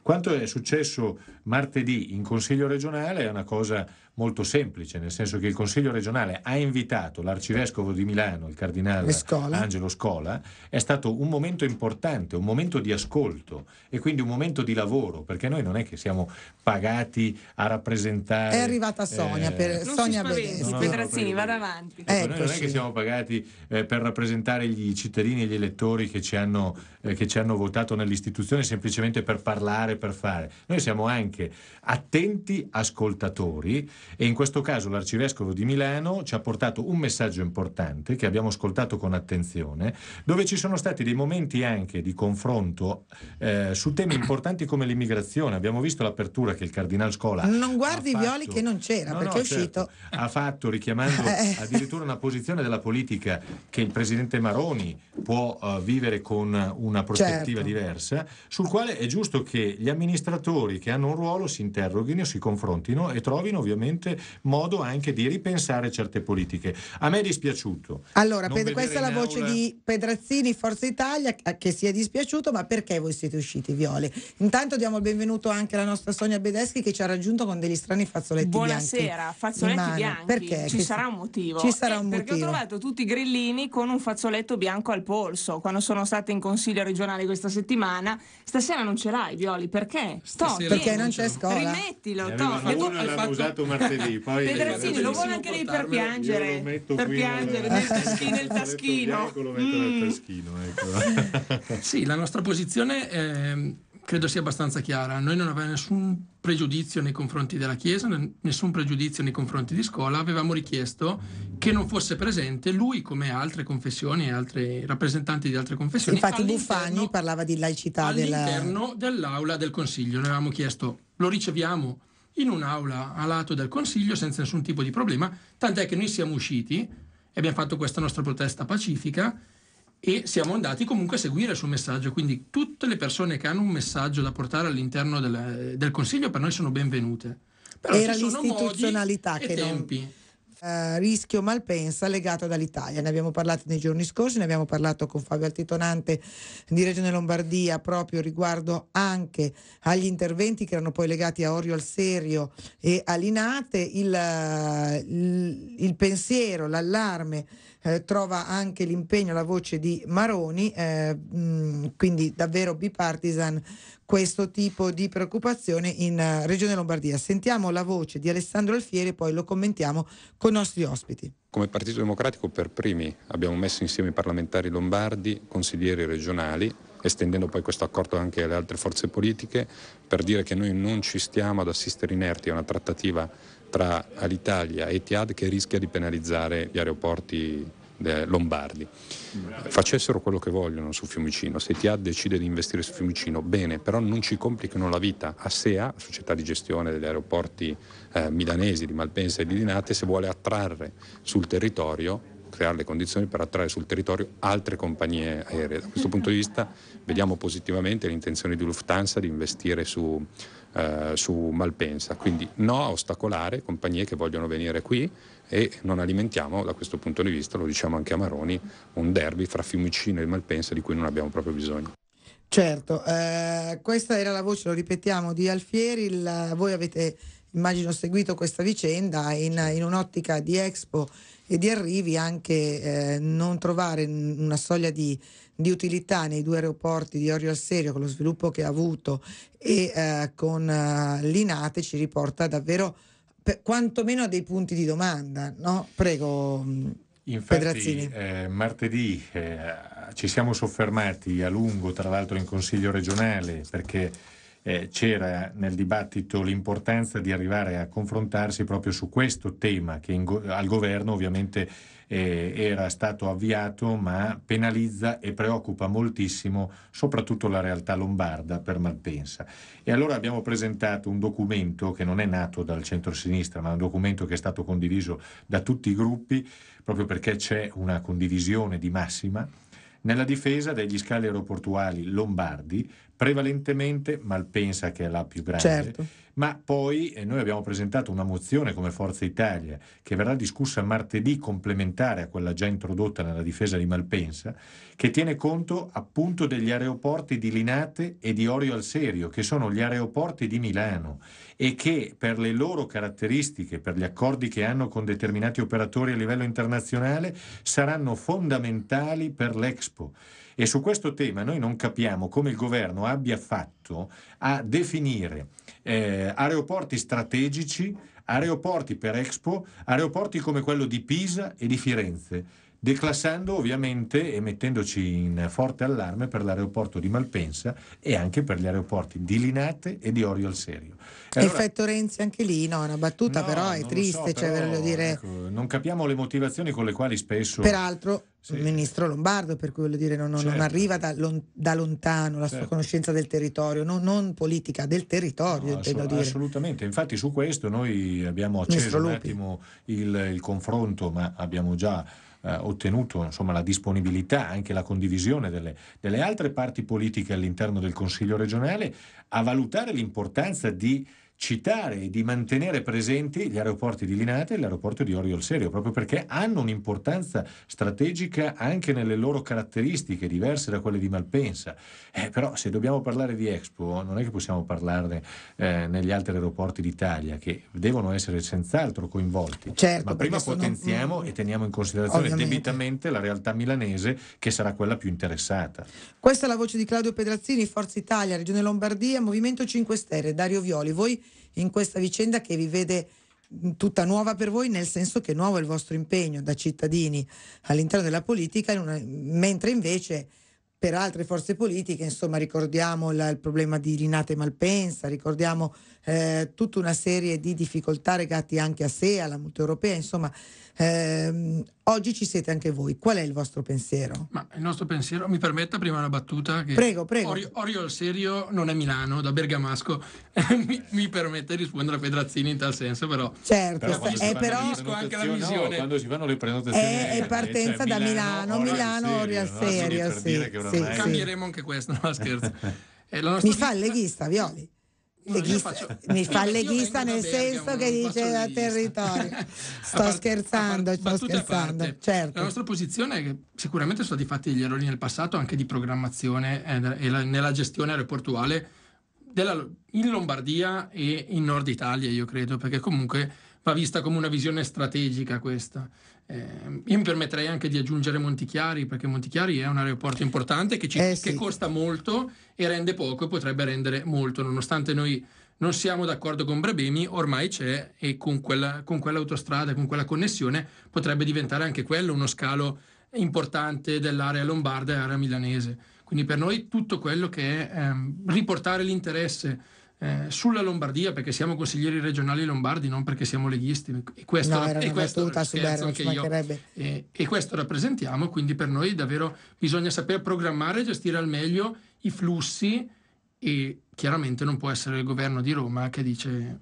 Quanto è successo martedì in Consiglio regionale è una cosa molto semplice, nel senso che il Consiglio regionale ha invitato l'arcivescovo di Milano, il cardinale Scola. Angelo Scola, è stato un momento importante, un momento di ascolto e quindi un momento di lavoro, perché noi non è che siamo pagati a rappresentare... È arrivata Sonia, eh, per... Sonia Bedesi. Pedrazzini, vada avanti. ecco, noi ecco, non è che siamo pagati eh, per rappresentare gli cittadini e gli elettori che ci, hanno, eh, che ci hanno votato nell'istituzione semplicemente per parlare, per fare. Noi siamo anche attenti ascoltatori e in questo caso l'arcivescovo di Milano ci ha portato un messaggio importante che abbiamo ascoltato con attenzione, dove ci sono stati dei momenti anche di confronto eh, su temi importanti come l'immigrazione. Abbiamo visto l'apertura che il Cardinal Scola... Non guardi fatto, Violi che non c'era no, perché no, è certo, uscito. ha fatto richiamando eh. addirittura una posizione della politica che il Presidente Maroni può uh, vivere con una prospettiva certo. diversa, sul quale è giusto che gli amministratori che hanno un ruolo si interroghino, si confrontino e trovino ovviamente sicuramente modo anche di ripensare certe politiche. A me è dispiaciuto. Allora, Pedro, questa è la voce aula... di Pedrazzini, Forza Italia, che si è dispiaciuto, ma perché voi siete usciti, Viole? Intanto diamo il benvenuto anche alla nostra Sonia Bedeschi che ci ha raggiunto con degli strani fazzoletti Buonasera, fazzoletti bianchi. Perché? Ci che... sarà un motivo. Ci sarà eh, un perché motivo. ho trovato tutti i grillini con un fazzoletto bianco al polso quando sono stata in consiglio regionale questa settimana. Stasera non ce l'hai, Violi, perché? Sto, perché non c'è scuola. Rimettilo, Tom. Uno l'aveva usato Martino lì. lo vuole anche lì per piangere. per piangere, nel, taschino, nel taschino. Mm. Ecco. sì, la nostra posizione è, ehm, credo sia abbastanza chiara. Noi non avevamo nessun pregiudizio nei confronti della Chiesa, nessun pregiudizio nei confronti di Scuola. Avevamo richiesto che non fosse presente lui come altre confessioni e altri rappresentanti di altre confessioni. Infatti Buffani parlava di laicità all'interno della... dell'aula del Consiglio. Noi avevamo chiesto, lo riceviamo in un'aula a lato del Consiglio senza nessun tipo di problema, tant'è che noi siamo usciti e abbiamo fatto questa nostra protesta pacifica e siamo andati comunque a seguire il suo messaggio, quindi tutte le persone che hanno un messaggio da portare all'interno del, del Consiglio per noi sono benvenute. Però Era l'istituzionalità che tempi. non eh, rischio Malpensa legato all'Italia. Ne abbiamo parlato nei giorni scorsi, ne abbiamo parlato con Fabio Altitonante di Regione Lombardia proprio riguardo anche agli interventi che erano poi legati a Orio al Serio e all'Inate. Il, eh, il, il pensiero, l'allarme eh, trova anche l'impegno, la voce di Maroni, eh, mh, mm, quindi davvero bipartisan questo tipo di preoccupazione in uh, Regione Lombardia. Sentiamo la voce di Alessandro Alfieri e poi lo commentiamo con i nostri ospiti. Come Partito Democratico per primi abbiamo messo insieme i parlamentari lombardi, consiglieri regionali, estendendo poi questo accordo anche alle altre forze politiche, per dire che noi non ci stiamo ad assistere inerti a una trattativa tra Alitalia e Etihad che rischia di penalizzare gli aeroporti lombardi. Facessero quello che vogliono su Fiumicino, se Etihad decide di investire su Fiumicino, bene, però non ci complichino la vita. A SEA, società di gestione degli aeroporti eh, milanesi di Malpensa e di Linate, se vuole attrarre sul territorio creare le condizioni per attrarre sul territorio altre compagnie aeree. Da questo punto di vista vediamo positivamente l'intenzione di Lufthansa di investire su, eh, su Malpensa. Quindi no a ostacolare compagnie che vogliono venire qui e non alimentiamo da questo punto di vista, lo diciamo anche a Maroni, un derby fra Fiumicino e Malpensa di cui non abbiamo proprio bisogno. Certo, eh, questa era la voce, lo ripetiamo, di Alfieri, il, voi avete immagino seguito questa vicenda in, in un'ottica di Expo e di arrivi anche eh, non trovare una soglia di di utilità nei due aeroporti di Orio al Serio con lo sviluppo che ha avuto e eh, con eh, l'INATE ci riporta davvero per, quantomeno a dei punti di domanda. No? Prego. Mm, Infatti eh, martedì eh, ci siamo soffermati a lungo, tra l'altro in Consiglio regionale, perché eh, c'era nel dibattito l'importanza di arrivare a confrontarsi proprio su questo tema che go- al governo ovviamente eh, era stato avviato, ma penalizza e preoccupa moltissimo soprattutto la realtà lombarda per Malpensa. E allora abbiamo presentato un documento che non è nato dal centro-sinistra, ma un documento che è stato condiviso da tutti i gruppi, proprio perché c'è una condivisione di massima nella difesa degli scali aeroportuali lombardi, prevalentemente Malpensa che è la più grande. Certo ma poi eh, noi abbiamo presentato una mozione come Forza Italia che verrà discussa martedì complementare a quella già introdotta nella difesa di Malpensa, che tiene conto appunto degli aeroporti di Linate e di Orio al Serio, che sono gli aeroporti di Milano e che per le loro caratteristiche, per gli accordi che hanno con determinati operatori a livello internazionale, saranno fondamentali per l'Expo. E su questo tema noi non capiamo come il governo abbia fatto a definire eh, aeroporti strategici, aeroporti per Expo, aeroporti come quello di Pisa e di Firenze declassando ovviamente e mettendoci in forte allarme per l'aeroporto di Malpensa e anche per gli aeroporti di Linate e di Orio al Serio. allora, Effetto Renzi anche lì, no, una battuta no, però è triste, so, cioè, dire... ecco, non capiamo le motivazioni con le quali spesso... Peraltro sì. il ministro Lombardo, per cui voglio dire non, certo. non arriva da, lon, da, lontano la certo. sua conoscenza del territorio, non, non politica, del territorio. No, ass- assolutamente, infatti su questo noi abbiamo acceso un attimo il, il confronto, ma abbiamo già eh, ottenuto insomma, la disponibilità, anche la condivisione delle, delle altre parti politiche all'interno del Consiglio regionale, a valutare l'importanza di citare e di mantenere presenti gli aeroporti di Linate e l'aeroporto di Oriol Serio, proprio perché hanno un'importanza strategica anche nelle loro caratteristiche, diverse da quelle di Malpensa. Eh, però se dobbiamo parlare di Expo, non è che possiamo parlarne eh, negli altri aeroporti d'Italia, che devono essere senz'altro coinvolti. Certo, Ma prima potenziamo non... e teniamo in considerazione Ovviamente. debitamente la realtà milanese, che sarà quella più interessata. Questa è la voce di Claudio Pedrazzini, Forza Italia, Regione Lombardia, Movimento 5 Stelle, Dario Violi. Voi in questa vicenda che vi vede tutta nuova per voi nel senso che nuovo è il vostro impegno da cittadini all'interno della politica, in una, mentre invece per altre forze politiche, insomma ricordiamo la, il problema di Rinate Malpensa, ricordiamo eh, tutta una serie di difficoltà legate anche a sé, alla multa europea, insomma eh, oggi ci siete anche voi, qual è il vostro pensiero? Ma il nostro pensiero, mi permetta prima una battuta? Che prego, prego. Orio, Orio al serio non è Milano, da Bergamasco, mi, mi, permette di rispondere a Pedrazzini in tal senso però. Certo, però, è eh, però anche la visione. No, quando si fanno le prenotazioni eh, è, eh, è cioè, partenza cioè, da Milano, Milano, Orio al serio. Orio al serio, no? serio sì, sì. Cambieremo anche questo, no scherzo. Mi fa il leghista, Violi leghista, faccio, mi fa leghista nel senso che dice da territorio. Sto part, scherzando, part, sto scherzando. Parte, certo. La nostra posizione è che sicuramente sono stati fatti degli errori nel passato anche di programmazione eh, e la, nella gestione aeroportuale della, in Lombardia e in Nord Italia, io credo, perché comunque va vista come una visione strategica questa. Eh, io mi permetterei anche di aggiungere Montichiari, perché Montichiari è un aeroporto importante che, ci, eh sì. che costa molto e rende poco e potrebbe rendere molto, nonostante noi non siamo d'accordo con Brebemi, ormai c'è e con, quella, con quell'autostrada, con quella connessione potrebbe diventare anche quello uno scalo importante dell'area lombarda e area milanese. Quindi per noi tutto quello che è ehm, riportare l'interesse eh, sulla Lombardia, perché siamo consiglieri regionali lombardi, non perché siamo leghisti. E questo, no, e questo, scherzo, Berno, e, eh, e questo rappresentiamo, quindi per noi davvero bisogna saper programmare e gestire al meglio i flussi e chiaramente non può essere il governo di Roma che dice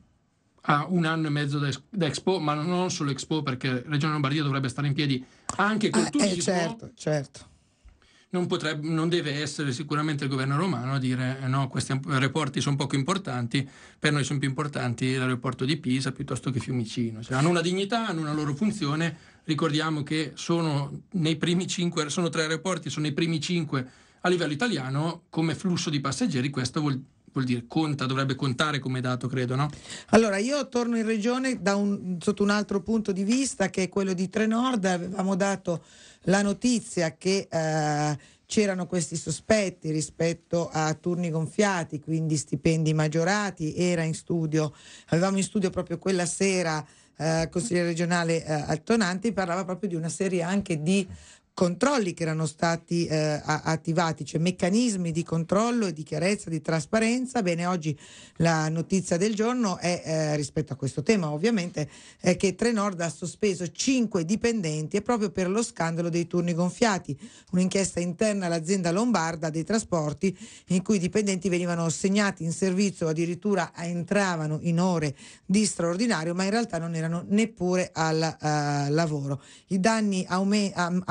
a un anno e mezzo da, Expo, ma non solo Expo perché Regione Lombardia dovrebbe stare in piedi anche con ah, eh, eh, turismo. Eh, certo, certo non, potrebbe, non deve essere sicuramente il governo romano a dire eh no, questi aeroporti sono poco importanti, per noi sono più importanti l'aeroporto di Pisa piuttosto che Fiumicino. Cioè, hanno una dignità, hanno una loro funzione, ricordiamo che sono, nei primi cinque, sono tre aeroporti, sono i primi cinque a livello italiano come flusso di passeggeri, questo vuol dire vuol dire conta, dovrebbe contare come dato, credo, no? Allora, io torno in regione un, sotto un altro punto di vista che è quello di Trenord, avevamo dato la notizia che eh, c'erano questi sospetti rispetto a turni gonfiati, quindi stipendi maggiorati, era in studio, avevamo in studio proprio quella sera eh, consigliere regionale eh, Altonanti, parlava proprio di una serie anche di controlli che erano stati eh, attivati, cioè meccanismi di controllo e di chiarezza, di trasparenza. Bene, oggi la notizia del giorno è eh, rispetto a questo tema, ovviamente, è che Trenord ha sospeso cinque dipendenti proprio per lo scandalo dei turni gonfiati, un'inchiesta interna all'azienda lombarda dei trasporti in cui i dipendenti venivano segnati in servizio, o addirittura entravano in ore di straordinario, ma in realtà non erano neppure al uh, lavoro. I danni aume- am-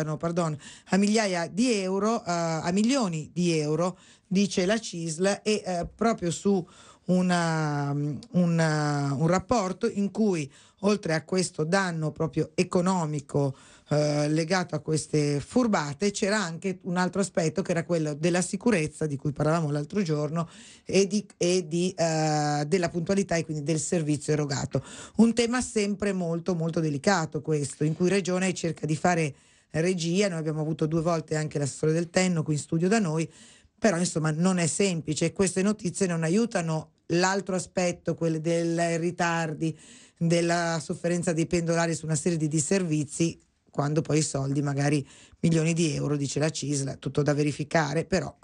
ammontano pardon, a migliaia di euro, uh, a milioni di euro, dice la CISL, e uh, proprio su una, eh, una, un rapporto in cui oltre a questo danno proprio economico eh, legato a queste furbate c'era anche un altro aspetto che era quello della sicurezza di cui parlavamo l'altro giorno e, di, e di, eh, della puntualità e quindi del servizio erogato. Un tema sempre molto molto delicato questo in cui Regione cerca di fare regia, noi abbiamo avuto due volte anche la storia del Tenno qui in studio da noi, però insomma non è semplice e queste notizie non aiutano l'altro aspetto, quello dei ritardi, della sofferenza dei pendolari su una serie di disservizi, quando poi i soldi, magari milioni di euro, dice la Cisla, tutto da verificare, però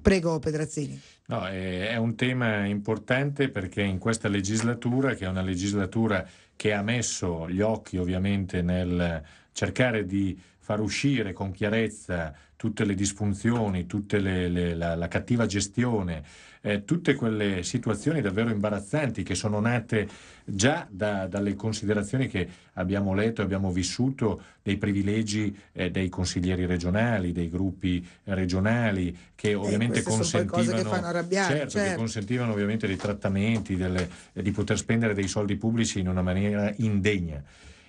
prego Pedrazzini. No, è un tema importante perché in questa legislatura, che è una legislatura che ha messo gli occhi ovviamente nel cercare di far uscire con chiarezza tutte le disfunzioni, tutte le, le, la, la, cattiva gestione, eh, tutte quelle situazioni davvero imbarazzanti che sono nate già da, dalle considerazioni che abbiamo letto e abbiamo vissuto dei privilegi eh, dei consiglieri regionali, dei gruppi regionali che eh, ovviamente eh, consentivano, certo, certo. Che certo. consentivano ovviamente dei trattamenti, delle, di poter spendere dei soldi pubblici in una maniera indegna.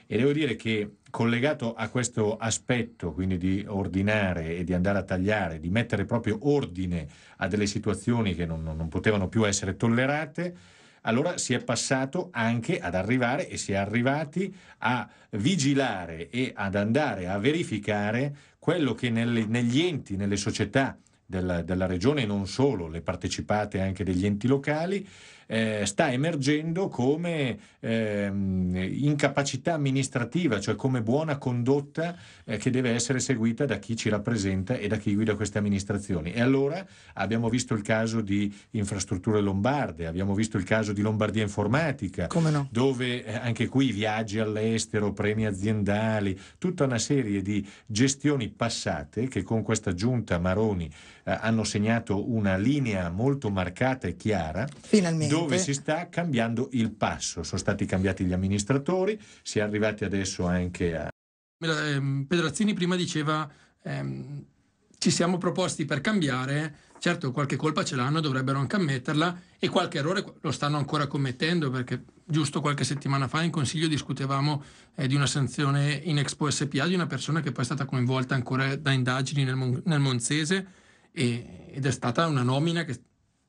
E devo dire che collegato a questo aspetto, quindi di ordinare e di andare a tagliare, di mettere proprio ordine a delle situazioni che non, non potevano più essere tollerate, allora si è passato anche ad arrivare e si è arrivati a vigilare e ad andare a verificare quello che nelle, negli enti, nelle società della, della regione e non solo, le partecipate anche degli enti locali, eh, sta emergendo come eh, incapacità amministrativa, cioè come buona condotta eh, che deve essere seguita da chi ci rappresenta e da chi guida queste amministrazioni. E allora abbiamo visto il caso di infrastrutture lombarde, abbiamo visto il caso di Lombardia Informatica, no? dove eh, anche qui viaggi all'estero, premi aziendali, tutta una serie di gestioni passate che con questa giunta Maroni eh, hanno segnato una linea molto marcata e chiara Finalmente. dove si sta cambiando il passo. Sono stati cambiati gli amministratori, si è arrivati adesso anche a... Ehm, Pedrazzini prima diceva ehm, ci siamo proposti per cambiare, certo qualche colpa ce l'hanno, dovrebbero anche ammetterla e qualche errore lo stanno ancora commettendo perché giusto qualche settimana fa in consiglio discutevamo eh, di una sanzione in Expo SPA di una persona che poi è stata coinvolta ancora da indagini nel, mon- nel Monzese e, ed è stata una nomina che è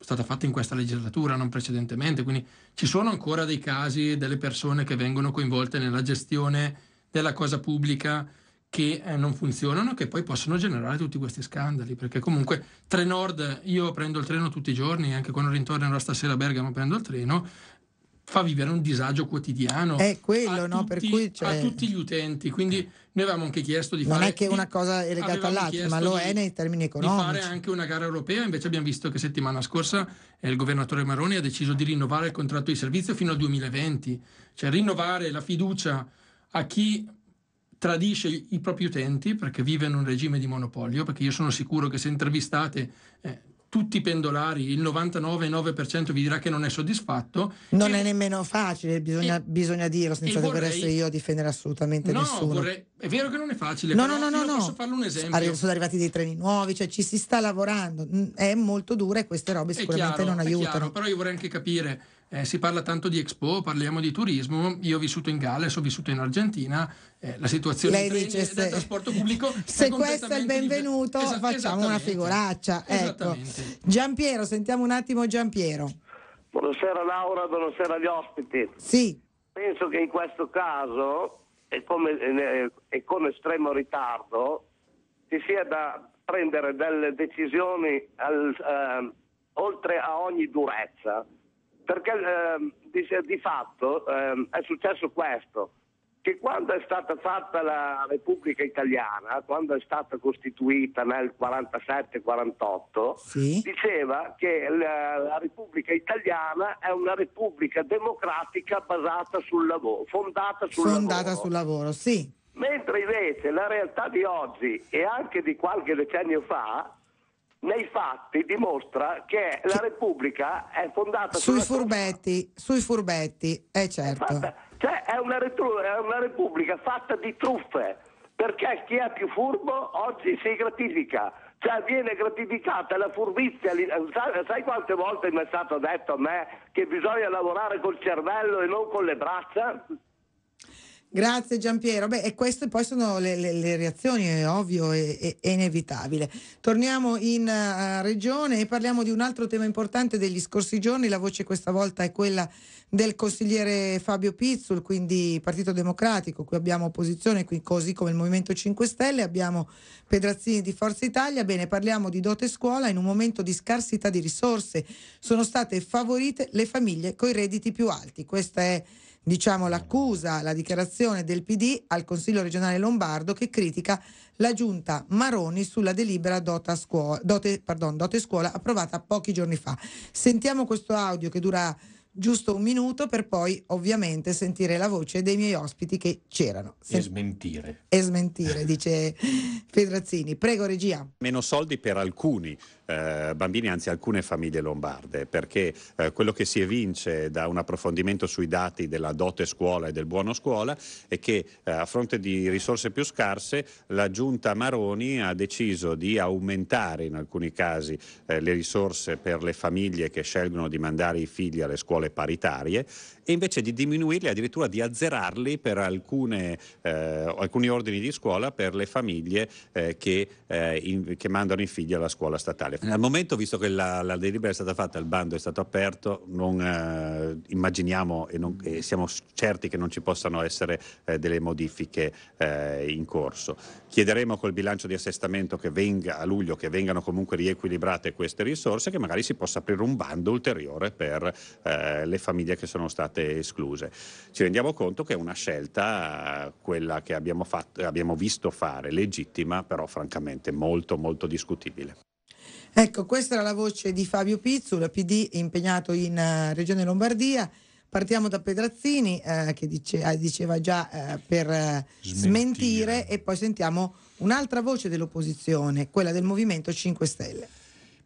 stata fatta in questa legislatura, non precedentemente, quindi ci sono ancora dei casi delle persone che vengono coinvolte nella gestione della cosa pubblica che eh, non funzionano, che poi possono generare tutti questi scandali, perché comunque Trenord, io prendo il treno tutti i giorni, anche quando rintornerò stasera a Bergamo prendo il treno, fa vivere un disagio quotidiano è quello, no? tutti, per cui, cioè... a tutti gli utenti. Quindi noi avevamo anche chiesto di non fare... Non è che una cosa è legata all'altra, ma lo di, è nei termini economici. Di fare anche una gara europea, invece abbiamo visto che settimana scorsa eh, il governatore Maroni ha deciso di rinnovare il contratto di servizio fino al 2020. Cioè rinnovare la fiducia a chi tradisce i propri utenti perché vive in un regime di monopolio, perché io sono sicuro che se intervistate... Eh, tutti i pendolari, il 99,9% vi dirà che non è soddisfatto. Non e, è nemmeno facile, bisogna, e, bisogna dirlo, senza vorrei, dover essere io a difendere assolutamente no, nessuno. Vorrei, è vero che non è facile, no, no, no, no, posso no. farle un esempio. sono arrivati dei treni nuovi, cioè ci si sta lavorando, è molto dura e queste robe sicuramente chiaro, non aiutano. Chiaro, però io vorrei anche capire eh, si parla tanto di Expo, parliamo di turismo, io ho vissuto in Galles, ho vissuto in Argentina, eh, la situazione Lei treni, dice, eh, se, del trasporto pubblico se questo è il benvenuto esatto, facciamo una figuraccia. Ecco. Giampiero, sentiamo un attimo Giampiero. Buonasera Laura, buonasera agli ospiti. Sì. Penso che in questo caso e, come, e eh, eh, con estremo ritardo ci sia da prendere delle decisioni al, eh, oltre a ogni durezza perché eh, di, di, fatto eh, è successo questo, che quando è stata fatta la Repubblica Italiana, quando è stata costituita nel 47-48, sì. diceva che la, la, Repubblica Italiana è una Repubblica democratica basata sul lavoro, fondata sul fondata lavoro. Sul lavoro sì. Mentre invece la realtà di oggi e anche di qualche decennio fa nei fatti dimostra che la Repubblica è fondata sui furbetti, sui furbetti, è eh certo. fatta, cioè è una, è una Repubblica fatta di truffe, perché chi è più furbo oggi si gratifica cioè viene gratificata la furbizia. Sai, quante volte mi è stato detto a me che bisogna lavorare col cervello e non con le braccia? Grazie Giampiero. Beh, e queste poi sono le, le, le reazioni, è ovvio e inevitabile. Torniamo in uh, regione e parliamo di un altro tema importante degli scorsi giorni. La voce questa volta è quella del consigliere Fabio Pizzul, quindi Partito Democratico. Qui abbiamo opposizione, qui così come il Movimento 5 Stelle, abbiamo Pedrazzini di Forza Italia. Bene, parliamo di dote scuola. In un momento di scarsità di risorse sono state favorite le famiglie con i redditi più alti. Questa è diciamo, l'accusa, la dichiarazione del PD al Consiglio regionale lombardo che critica la giunta Maroni sulla delibera dote, scuola, dote, pardon, dote scuola approvata pochi giorni fa. Sentiamo questo audio che dura giusto un minuto per poi ovviamente sentire la voce dei miei ospiti che c'erano. Sen- e smentire. E smentire, dice Pedrazzini. Prego regia. Meno soldi per alcuni eh, bambini, anzi alcune famiglie lombarde, perché eh, quello che si evince da un approfondimento sui dati della dote scuola e del buono scuola è che eh, a fronte di risorse più scarse la giunta Maroni ha deciso di aumentare in alcuni casi eh, le risorse per le famiglie che scelgono di mandare i figli alle scuole strutture paritarie e invece di diminuirli, addirittura di azzerarli per alcune, eh, alcuni ordini di scuola per le famiglie eh, che, eh, in, che, mandano i figli alla scuola statale. Al momento, visto che la, la delibera è stata fatta, il bando è stato aperto, non eh, immaginiamo e, non, e, siamo certi che non ci possano essere eh, delle modifiche in corso. Chiederemo col bilancio di assestamento che venga a luglio, che vengano comunque riequilibrate queste risorse, che magari si possa aprire un bando ulteriore per eh, le famiglie che sono state escluse. Ci rendiamo conto che è una scelta, quella che abbiamo, fatto, abbiamo visto fare, legittima, però francamente molto molto discutibile. Ecco, questa era la voce di Fabio Pizzu, la PD impegnato in eh, Regione Lombardia. Partiamo da Pedrazzini eh, che dice, ah, diceva già eh, per eh, smentire. smentire e poi sentiamo un'altra voce dell'opposizione, quella del Movimento 5 Stelle.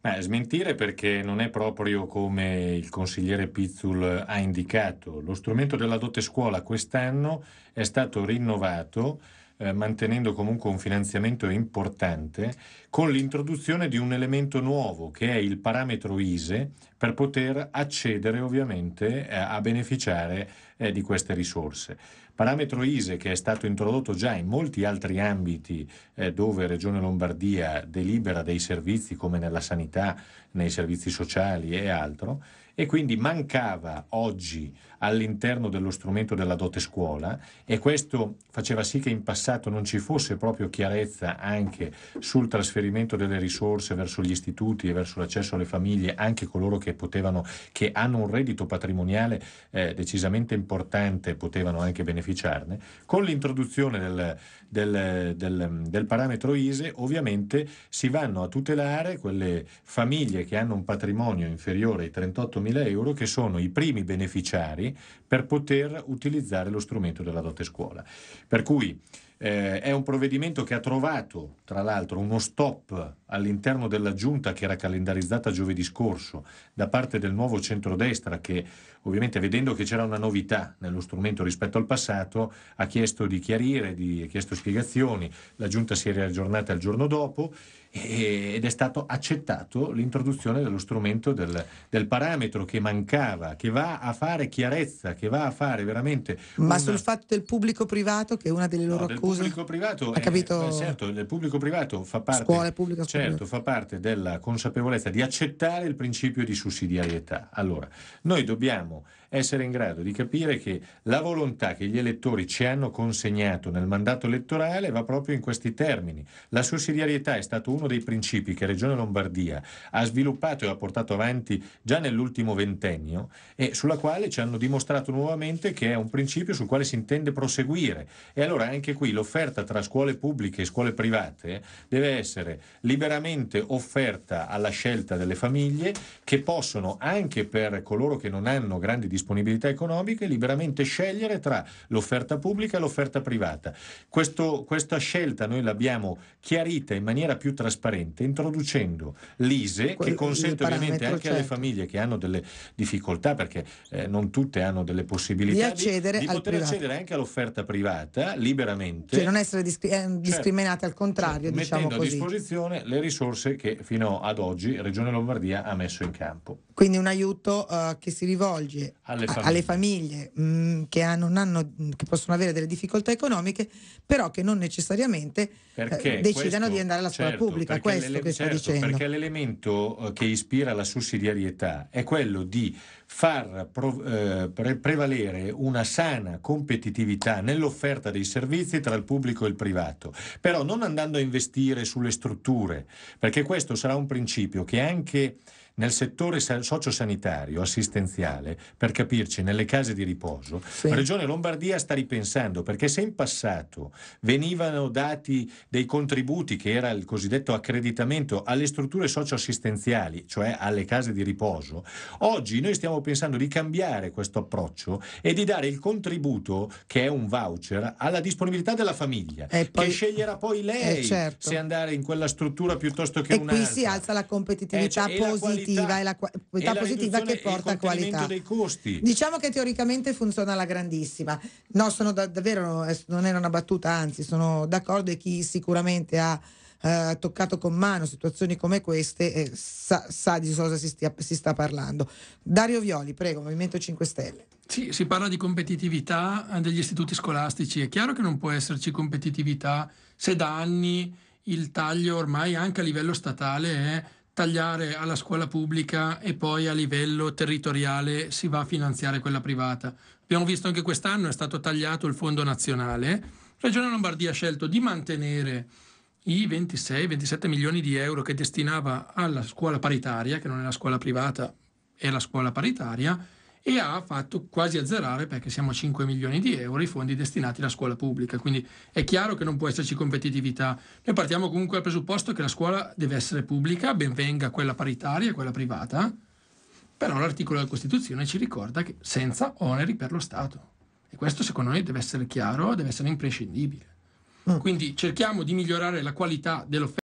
Beh, smentire perché non è proprio come il consigliere Pizzul ha indicato. Lo strumento della dote scuola quest'anno è stato rinnovato eh, mantenendo comunque un finanziamento importante, con l'introduzione di un elemento nuovo che è il parametro ISE per poter accedere ovviamente eh, a beneficiare eh, di queste risorse. Parametro ISE che è stato introdotto già in molti altri ambiti eh, dove Regione Lombardia delibera dei servizi come nella sanità, nei servizi sociali e altro e quindi mancava oggi all'interno dello strumento della dote scuola e questo faceva sì che in passato non ci fosse proprio chiarezza anche sul trasferimento delle risorse verso gli istituti e verso l'accesso alle famiglie, anche coloro che potevano, che hanno un reddito patrimoniale eh, decisamente importante, potevano anche beneficiarne. Con l'introduzione del, del, del, del parametro ISE ovviamente si vanno a tutelare quelle famiglie che hanno un patrimonio inferiore ai 38.000 euro che sono i primi beneficiari per poter utilizzare lo strumento della dote scuola. Per cui eh, è un provvedimento che ha trovato, tra l'altro, uno stop all'interno della giunta che era calendarizzata giovedì scorso da parte del nuovo centrodestra che ovviamente vedendo che c'era una novità nello strumento rispetto al passato ha chiesto di chiarire, di, ha chiesto spiegazioni, la giunta si era aggiornata il giorno dopo eh, ed è stato accettato l'introduzione dello strumento del, del, parametro che mancava, che va a fare chiarezza, che va a fare veramente... Ma una... sul fatto del pubblico privato, che è una delle loro no, accuse... Il pubblico privato, ha capito... È certo, il pubblico privato fa parte, scuola, pubblica, scuola. certo, fa parte della consapevolezza di accettare il principio di sussidiarietà. Allora, noi dobbiamo essere in grado di capire che la volontà che gli elettori ci hanno consegnato nel mandato elettorale va proprio in questi termini. La sussidiarietà è stato uno dei principi che Regione Lombardia ha sviluppato e ha portato avanti già nell'ultimo ventennio e sulla quale ci hanno dimostrato nuovamente che è un principio sul quale si intende proseguire. E allora anche qui l'offerta tra scuole pubbliche e scuole private deve essere liberamente offerta alla scelta delle famiglie che possono anche per coloro che non hanno grandi disposizioni disponibilità economiche, liberamente scegliere tra l'offerta pubblica e l'offerta privata. Questo, questa scelta noi l'abbiamo chiarita in maniera più trasparente introducendo l'ISE ecco, che consente ovviamente anche certo. alle famiglie che hanno delle difficoltà perché eh, non tutte hanno delle possibilità di, accedere di, di poter privato. accedere anche all'offerta privata liberamente. Cioè non essere discri- eh, certo. discriminate certo. al contrario. Certo. Diciamo mettendo così. a disposizione le risorse che fino ad oggi Regione Lombardia ha messo in campo. Quindi un aiuto uh, che si rivolge a alle famiglie, alle famiglie mh, mm, che, hanno, hanno, mm, che, possono avere delle difficoltà economiche, però che non necessariamente eh, decidano di andare alla scuola certo, pubblica. Questo che sta certo, dicendo. Perché l'elemento eh, che ispira la sussidiarietà è quello di far pro, eh, pre- prevalere una sana competitività nell'offerta dei servizi tra il pubblico e il privato, però non andando a investire sulle strutture, perché questo sarà un principio che anche nel settore sociosanitario, assistenziale, per capirci, nelle case di riposo, sì. la Regione Lombardia sta ripensando perché se in passato venivano dati dei contributi, che era il cosiddetto accreditamento, alle strutture socioassistenziali, cioè alle case di riposo, oggi noi stiamo pensando di cambiare questo approccio e di dare il contributo, che è un voucher, alla disponibilità della famiglia, poi... che sceglierà poi eh, lei eh, certo. se andare in quella struttura piuttosto che e un'altra. E qui si alza la competitività eh, cioè, positiva positiva, e la, qualità e la positiva che porta a qualità. Dei costi. Diciamo che teoricamente funziona alla grandissima. No, sono da, davvero, eh, non era una battuta, anzi sono d'accordo e chi sicuramente ha... Uh, toccato con mano situazioni come queste eh, sa, sa, di cosa si, stia, si, sta parlando. Dario Violi, prego, Movimento 5 Stelle. Sì, si parla di competitività eh, degli istituti scolastici. È chiaro che non può esserci competitività se da anni il taglio ormai anche a livello statale è tagliare alla scuola pubblica e poi a livello territoriale si va a finanziare quella privata. Abbiamo visto anche quest'anno è stato tagliato il fondo nazionale. Regione Lombardia ha scelto di mantenere i 26-27 milioni di euro che destinava alla scuola paritaria, che non è la scuola privata, è la scuola paritaria, e ha fatto quasi azzerare, perché siamo a 5 milioni di euro, i fondi destinati alla scuola pubblica. Quindi è chiaro che non può esserci competitività. Noi partiamo comunque dal presupposto che la scuola deve essere pubblica, ben venga quella paritaria e quella privata, però l'articolo della Costituzione ci ricorda che senza oneri per lo Stato. E questo secondo noi deve essere chiaro, deve essere imprescindibile. Mm. Quindi cerchiamo di migliorare la qualità dell'offerta